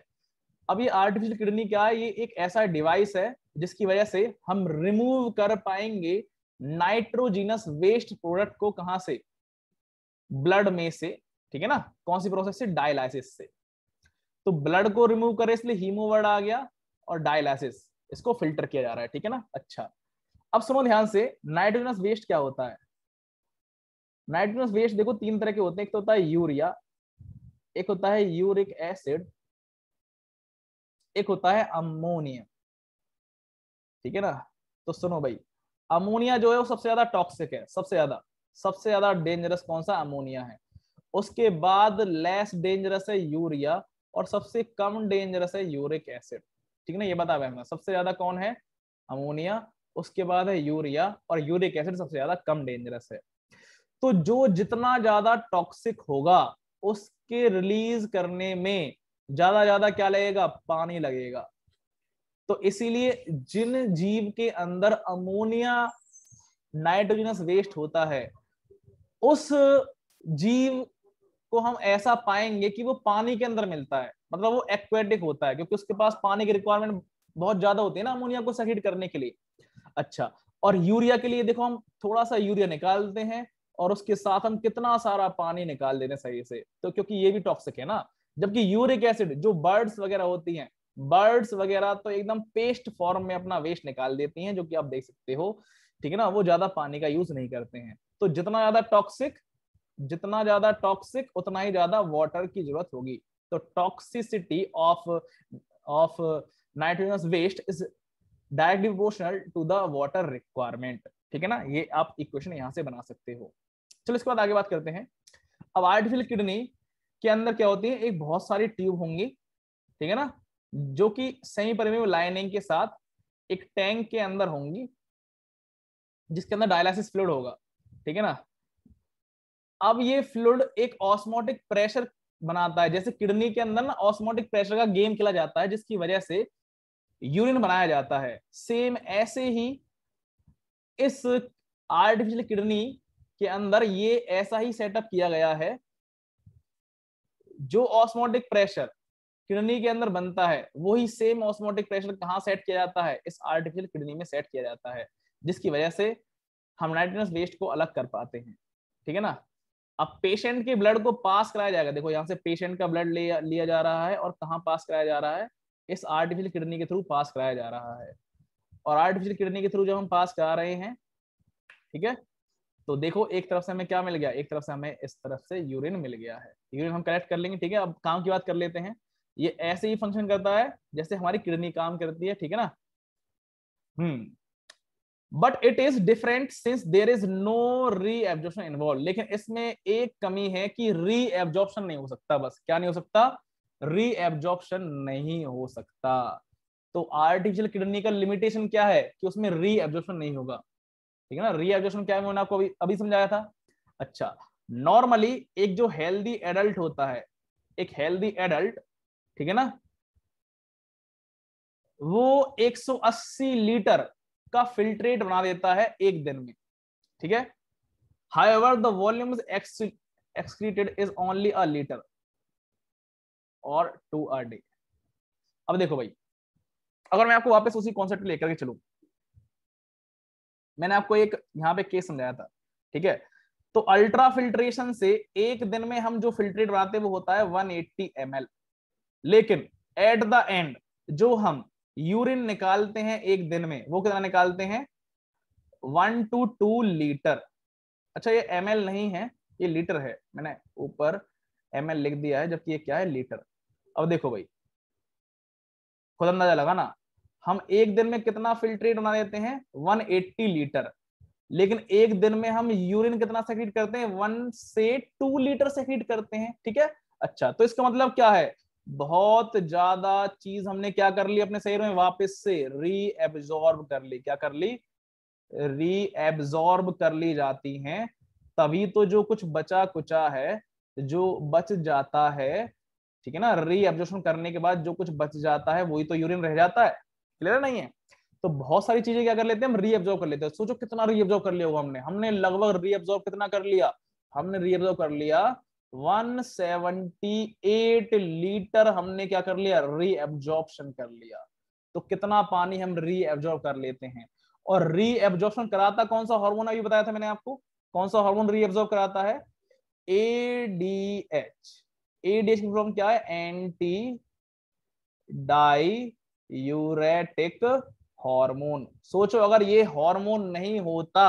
अब ये आर्टिफिशियल किडनी क्या है ये एक ऐसा डिवाइस है जिसकी वजह से हम रिमूव कर पाएंगे नाइट्रोजीनस वेस्ट प्रोडक्ट को कहा से ब्लड में से ठीक है ना कौन सी प्रोसेस से डायलाइसिस से तो ब्लड को रिमूव करे इसलिए हीमोवर्ड आ गया और डायलाइसिस इसको फिल्टर किया जा रहा है ठीक है ना अच्छा अब सुनो ध्यान से नाइट्रोजनस वेस्ट क्या होता है नाइट्रोजनस वेस्ट देखो तीन तरह के होते हैं एक तो होता है यूरिया एक होता है यूरिक एसिड एक होता है अमोनिया ठीक है ना तो सुनो भाई अमोनिया जो है वो सबसे ज्यादा टॉक्सिक है सबसे ज्यादा सबसे ज्यादा डेंजरस कौन सा अमोनिया है उसके बाद लेस डेंजरस है यूरिया और सबसे कम डेंजरस है यूरिक एसिड ठीक है ना ये बता हमें सबसे ज्यादा कौन है अमोनिया उसके बाद है यूरिया और यूरिक एसिड सबसे ज्यादा कम डेंजरस है तो जो जितना ज्यादा टॉक्सिक होगा उसके रिलीज करने में ज्यादा ज्यादा क्या लगेगा पानी लगेगा तो इसीलिए जिन जीव के अंदर अमोनिया नाइट्रोजनस वेस्ट होता है उस जीव को हम ऐसा पाएंगे कि वो पानी के अंदर मिलता है मतलब वो एक्वेटिक होता है क्योंकि उसके पास पानी की रिक्वायरमेंट बहुत ज्यादा होती है ना अमोनिया को सहीट करने के लिए अच्छा और यूरिया के लिए देखो हम थोड़ा सा यूरिया निकालते हैं और उसके साथ हम कितना सारा पानी निकाल देने सही से तो क्योंकि ये भी टॉक्सिक है ना जबकि यूरिक एसिड जो बर्ड्स वगैरह होती हैं बर्ड्स वगैरह तो एकदम पेस्ट फॉर्म में अपना वेस्ट निकाल देती हैं जो कि आप देख सकते हो ठीक है ना वो ज्यादा पानी का यूज नहीं करते हैं तो जितना ज्यादा टॉक्सिक जितना ज्यादा टॉक्सिक उतना ही ज्यादा वाटर की जरूरत होगी तो toxicity of of nitrogenous waste is directly proportional to the water requirement ठीक है ना ये आप इक्वेशन यहां से बना सकते हो चलो इसके बाद आगे बात करते हैं अब आर्टिफिशियल किडनी के अंदर क्या होती है एक बहुत सारी ट्यूब होंगी ठीक है ना जो कि सही पर लाइनिंग के साथ एक टैंक के अंदर होंगी जिसके अंदर डायलिसिस फ्लूड होगा ठीक है ना अब ये फ्लूड एक ऑस्मोटिक प्रेशर बनाता है जैसे किडनी के अंदर ना ऑस्मोटिक प्रेशर का गेम खेला जाता है जिसकी वजह से यूरिन बनाया जाता है सेम ऐसे ही इस आर्टिफिशियल किडनी के अंदर ये ऐसा ही सेटअप किया गया है जो ऑस्मोटिक प्रेशर किडनी के अंदर बनता है वही सेम ऑस्मोटिक प्रेशर कहाँ सेट किया जाता है इस आर्टिफिशियल किडनी में सेट किया जाता है जिसकी वजह से हम नाइट्रोजनस वेस्ट को अलग कर पाते हैं ठीक है ना अब पेशेंट के ब्लड को पास कराया जाएगा देखो यहाँ से पेशेंट का ब्लड लिया लिया जा रहा है और कहाँ पास कराया जा रहा है इस आर्टिफिशियल किडनी के थ्रू पास कराया जा रहा है और आर्टिफिशियल किडनी के थ्रू जब हम पास करा रहे हैं ठीक है तो देखो एक तरफ से हमें क्या मिल गया एक तरफ से हमें इस तरफ से यूरिन मिल गया है यूरिन हम कलेक्ट कर लेंगे ठीक है अब काम की बात कर लेते हैं ये ऐसे ही फंक्शन करता है जैसे हमारी किडनी काम करती है ठीक है ना hmm but it is different since there is no reabsorption involve लेकिन इसमें एक कमी है कि री एब्जॉर्प्शन नहीं हो सकता बस क्या नहीं हो सकता री एब्जॉर्प्शन नहीं हो सकता तो आर्टिफिशियल किडनी का लिमिटेशन क्या है कि उसमें री एब्जॉर्प्शन नहीं होगा ठीक है ना रीएब्जॉर्प्शन क्या है मैंने आपको अभी अभी समझाया था अच्छा नॉर्मली एक जो हेल्दी एडल्ट होता है एक हेल्दी एडल्ट ठीक है ना वो 180 लीटर का फिल्ट्रेट बना देता है एक दिन में ठीक है however the volume excreted is only a litre or two a day अब देखो भाई अगर मैं आपको वापस उसी कॉन्सेप्ट लेकर के चलू मैंने आपको एक यहाँ पे केस समझाया था ठीक है तो अल्ट्रा फिल्ट्रेशन से एक दिन में हम जो फिल्ट्रेट बनाते हैं वो होता है 180 एट्टी लेकिन एट द एंड जो हम यूरिन निकालते हैं एक दिन में वो कितना निकालते हैं वन टू टू लीटर अच्छा ये एम नहीं है ये लीटर है मैंने ऊपर एम लिख दिया है जबकि ये क्या है लीटर अब देखो भाई खुद अंदाजा लगा ना हम एक दिन में कितना फिल्ट्रेट बना देते हैं 180 लीटर लेकिन एक दिन में हम यूरिन कितना सेक्रीट करते हैं वन से टू लीटर सेक्रीट करते हैं ठीक है अच्छा तो इसका मतलब क्या है बहुत ज्यादा चीज हमने क्या कर ली अपने शरीर में वापस से रीएब्सॉर्ब कर ली क्या कर ली एब्जॉर्ब कर ली जाती हैं तभी तो जो कुछ बचा कुचा है जो बच जाता है ठीक है ना रीएब्जॉर्प्शन करने के बाद जो कुछ बच जाता है वही तो यूरिन रह जाता है क्लियर है नहीं है तो बहुत सारी चीजें क्या कर लेते हैं हम रीअब्जॉर्व कर लेते हैं सोचो कितना रीअब्जॉर्व कर लिया होगा हमने हमने लगभग रीअब्जॉर्व कितना कर लिया हमने रीअब्जॉर्व कर लिया 178 लीटर हमने क्या कर लिया रीएब्जॉर्प्शन कर लिया तो कितना पानी हम रीएब्जॉर्व कर लेते हैं और रीएब्जॉर्प्शन कराता कौन सा हार्मोन अभी बताया था मैंने आपको कौन सा हार्मोन रीएब्जॉर्व कराता है A D H A D H क्या है एंटी डाई यूरेटिक हार्मोन सोचो अगर ये हार्मोन नहीं होता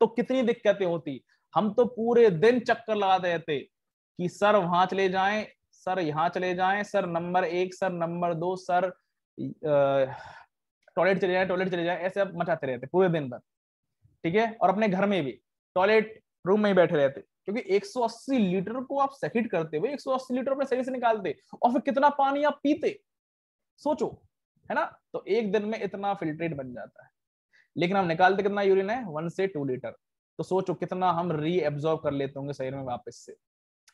तो कितनी दिक्कतें होती हम तो पूरे दिन चक्कर लगा देते कि सर वहां चले जाएं सर यहां चले जाएं सर नंबर एक सर नंबर दो सर टॉयलेट चले जाए टॉयलेट चले जाए ऐसे आप मचाते रहते पूरे दिन भर ठीक है और अपने घर में भी टॉयलेट रूम में ही बैठे रहते क्योंकि 180 लीटर को आप सेकिट करते हुए 180 लीटर अपने शरीर से निकालते और फिर कितना पानी आप पीते सोचो है ना तो एक दिन में इतना फिल्ट्रेट बन जाता है लेकिन हम निकालते कितना यूरिन है वन से टू लीटर तो सोचो कितना हम रीअब्जॉर्व कर लेते होंगे शरीर में वापस से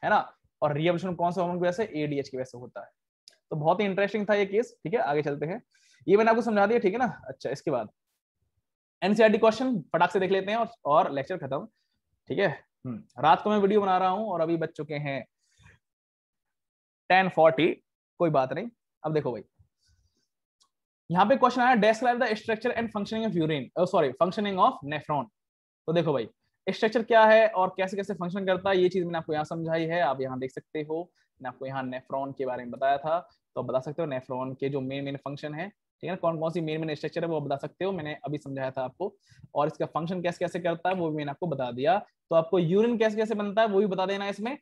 है ना और रीअब्जॉर्न कौन सा हॉर्मोन की वजह से एडीएच की वजह से होता है तो बहुत ही इंटरेस्टिंग था ये केस ठीक है आगे चलते हैं ये मैंने आपको समझा दिया ठीक है ना अच्छा इसके बाद एनसीआरटी क्वेश्चन e फटाक से देख लेते हैं और, और लेक्चर खत्म ठीक है हम्म, रात को मैं वीडियो बना रहा हूं और अभी बच चुके हैं टेन फोर्टी कोई बात नहीं अब देखो भाई यहाँ पे क्वेश्चन आया describe the structure and functioning of urine sorry functioning of nephron तो देखो भाई स्ट्रक्चर क्या है और कैसे कैसे फंक्शन करता है ये चीज मैंने आपको यहाँ समझाई है आप यहाँ देख सकते हो मैंने आपको यहाँ नेफ्रॉन के बारे में बताया था तो आप बता सकते हो नेफ्रॉन के जो मेन मेन फंक्शन है ठीक है कौन कौन सी मेन मेन स्ट्रक्चर है वो बता सकते हो मैंने अभी समझाया था आपको और इसका फंक्शन कैसे कैसे करता है वो भी मैंने आपको बता दिया तो आपको यूरिन कैसे कैसे बनता है वो भी बता देना इसमें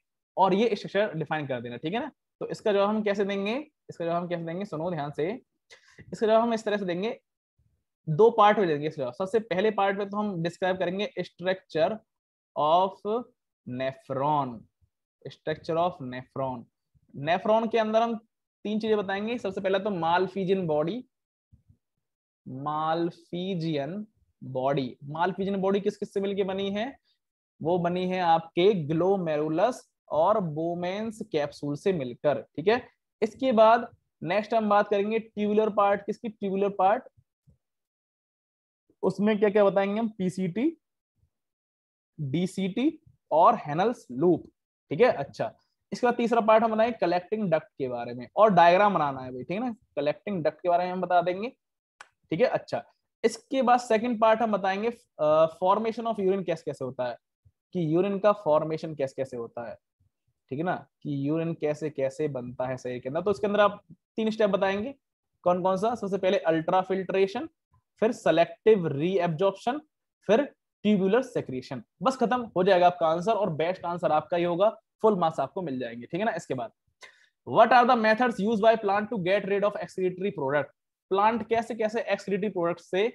और ये स्ट्रक्चर डिफाइन कर देना ठीक है ना तो इसका जवाब हम कैसे देंगे इसका जवाब हम कैसे देंगे सुनो ध्यान से इसके अलावा हम इस तरह से देंगे दो पार्ट में देंगे इसके अलावा सबसे पहले पार्ट में तो हम डिस्क्राइब करेंगे structure of nephron structure of nephron nephron के अंदर हम तीन चीजें बताएंगे सबसे पहला तो Malpighian body Malpighian body Malpighian body किस किस से मिलकर बनी है वो बनी है आपके ग्लोमेरुलस और बोमेंस कैप्सूल से मिलकर ठीक है इसके बाद नेक्स्ट हम बात करेंगे ट्यूबुलर पार्ट किसकी ट्यूबुलर पार्ट उसमें क्या क्या बताएंगे हम पीसीटी डीसीटी और हेनल्स लूप ठीक है अच्छा इसके बाद तीसरा पार्ट हम बनाएंगे कलेक्टिंग डक्ट के बारे में और डायग्राम बनाना है ठीक है ना कलेक्टिंग डक्ट के बारे में हम बता देंगे ठीक है अच्छा इसके बाद सेकंड पार्ट हम बताएंगे फॉर्मेशन ऑफ यूरिन कैसे कैसे होता है कि यूरिन का फॉर्मेशन कैसे कैसे होता है ठीक है ना कि यूरिन कैसे कैसे बनता है शरीर के अंदर तो इसके अंदर आप तीन स्टेप बताएंगे कौन कौन सा सबसे पहले अल्ट्रा फिल्ट्रेशन फिर सेलेक्टिव रीएब्जॉर्प्शन फिर ट्यूबुलर सेक्रेशन बस खत्म हो जाएगा आपका आंसर और बेस्ट आंसर आपका ही होगा फुल मार्क्स आपको मिल जाएंगे ठीक है ना इसके बाद what are the methods use by plant to get rid of excretory product plant कैसे कैसे एक्सक्रीटरी प्रोडक्ट से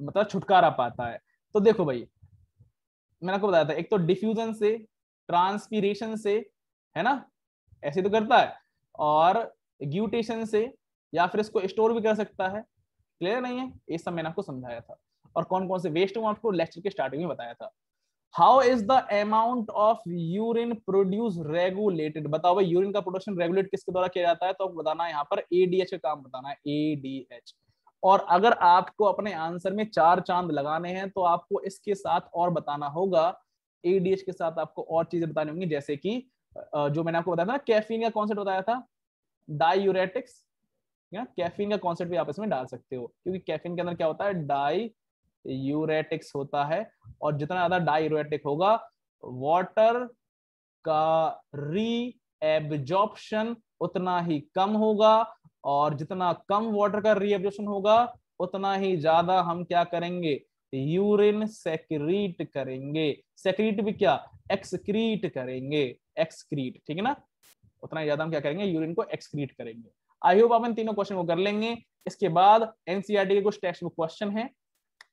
मतलब छुटकारा पाता है तो देखो भाई मैंने आपको बताया था एक तो डिफ्यूजन से ट्रांसपीरेशन से है ना ऐसे तो करता है और ग्यूटेशन से या फिर इसको स्टोर भी कर सकता है क्लियर नहीं है ये सब मैंने आपको समझाया था और कौन कौन से वेस्ट हूँ आपको लेक्चर के स्टार्टिंग में बताया था how is the amount of urine produce regulated बताओ भाई यूरिन का प्रोडक्शन रेगुलेट किसके द्वारा किया जाता है तो बताना है यहाँ पर एडीएच का काम बताना है एडीएच और अगर आपको अपने आंसर में चार चांद लगाने हैं तो आपको इसके साथ और बताना होगा एडीएच के साथ आपको और चीजें बतानी होंगी जैसे कि जो मैंने आपको बताया था कैफीन का कॉन्सेप्ट बताया था डायूरेटिक्स या कैफीन का कॉन्सेप्ट भी आप इसमें डाल सकते हो क्योंकि कैफीन के अंदर क्या होता है डाई यूरेटिक्स होता है और जितना ज्यादा डायूरेटिक होगा वाटर का री एब्जॉर्प्शन उतना ही कम होगा और जितना कम वाटर का रीएब्जॉर्प्शन होगा उतना ही ज्यादा हम क्या करेंगे यूरिन सेक्रीट करेंगे सेक्रीट भी क्या एक्सक्रीट करेंगे एक्सक्रीट ठीक है ना उतना ज्यादा हम क्या करेंगे यूरिन को एक्सक्रीट करेंगे आई होप आप इन तीनों क्वेश्चन को कर लेंगे इसके बाद एनसीआरटी e के कुछ टेक्स्ट बुक क्वेश्चन है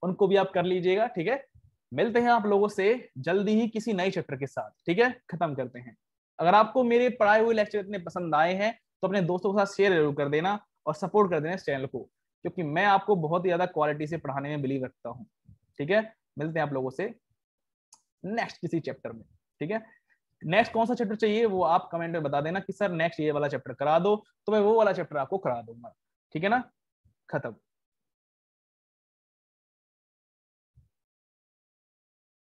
उनको भी आप कर लीजिएगा ठीक है मिलते हैं आप लोगों से जल्दी ही किसी नए चैप्टर के साथ ठीक है खत्म करते हैं अगर आपको मेरे पढ़ाए हुए लेक्चर इतने पसंद आए हैं तो अपने दोस्तों के साथ शेयर जरूर कर देना और सपोर्ट कर देना इस चैनल को क्योंकि मैं आपको बहुत ही ज्यादा क्वालिटी से पढ़ाने में बिलीव रखता हूँ ठीक है मिलते हैं आप लोगों से नेक्स्ट किसी चैप्टर में ठीक है नेक्स्ट कौन सा चैप्टर चाहिए वो आप कमेंट में बता देना कि सर नेक्स्ट ये वाला चैप्टर करा दो तो मैं वो वाला चैप्टर आपको करा दूंगा ठीक है ना खत्म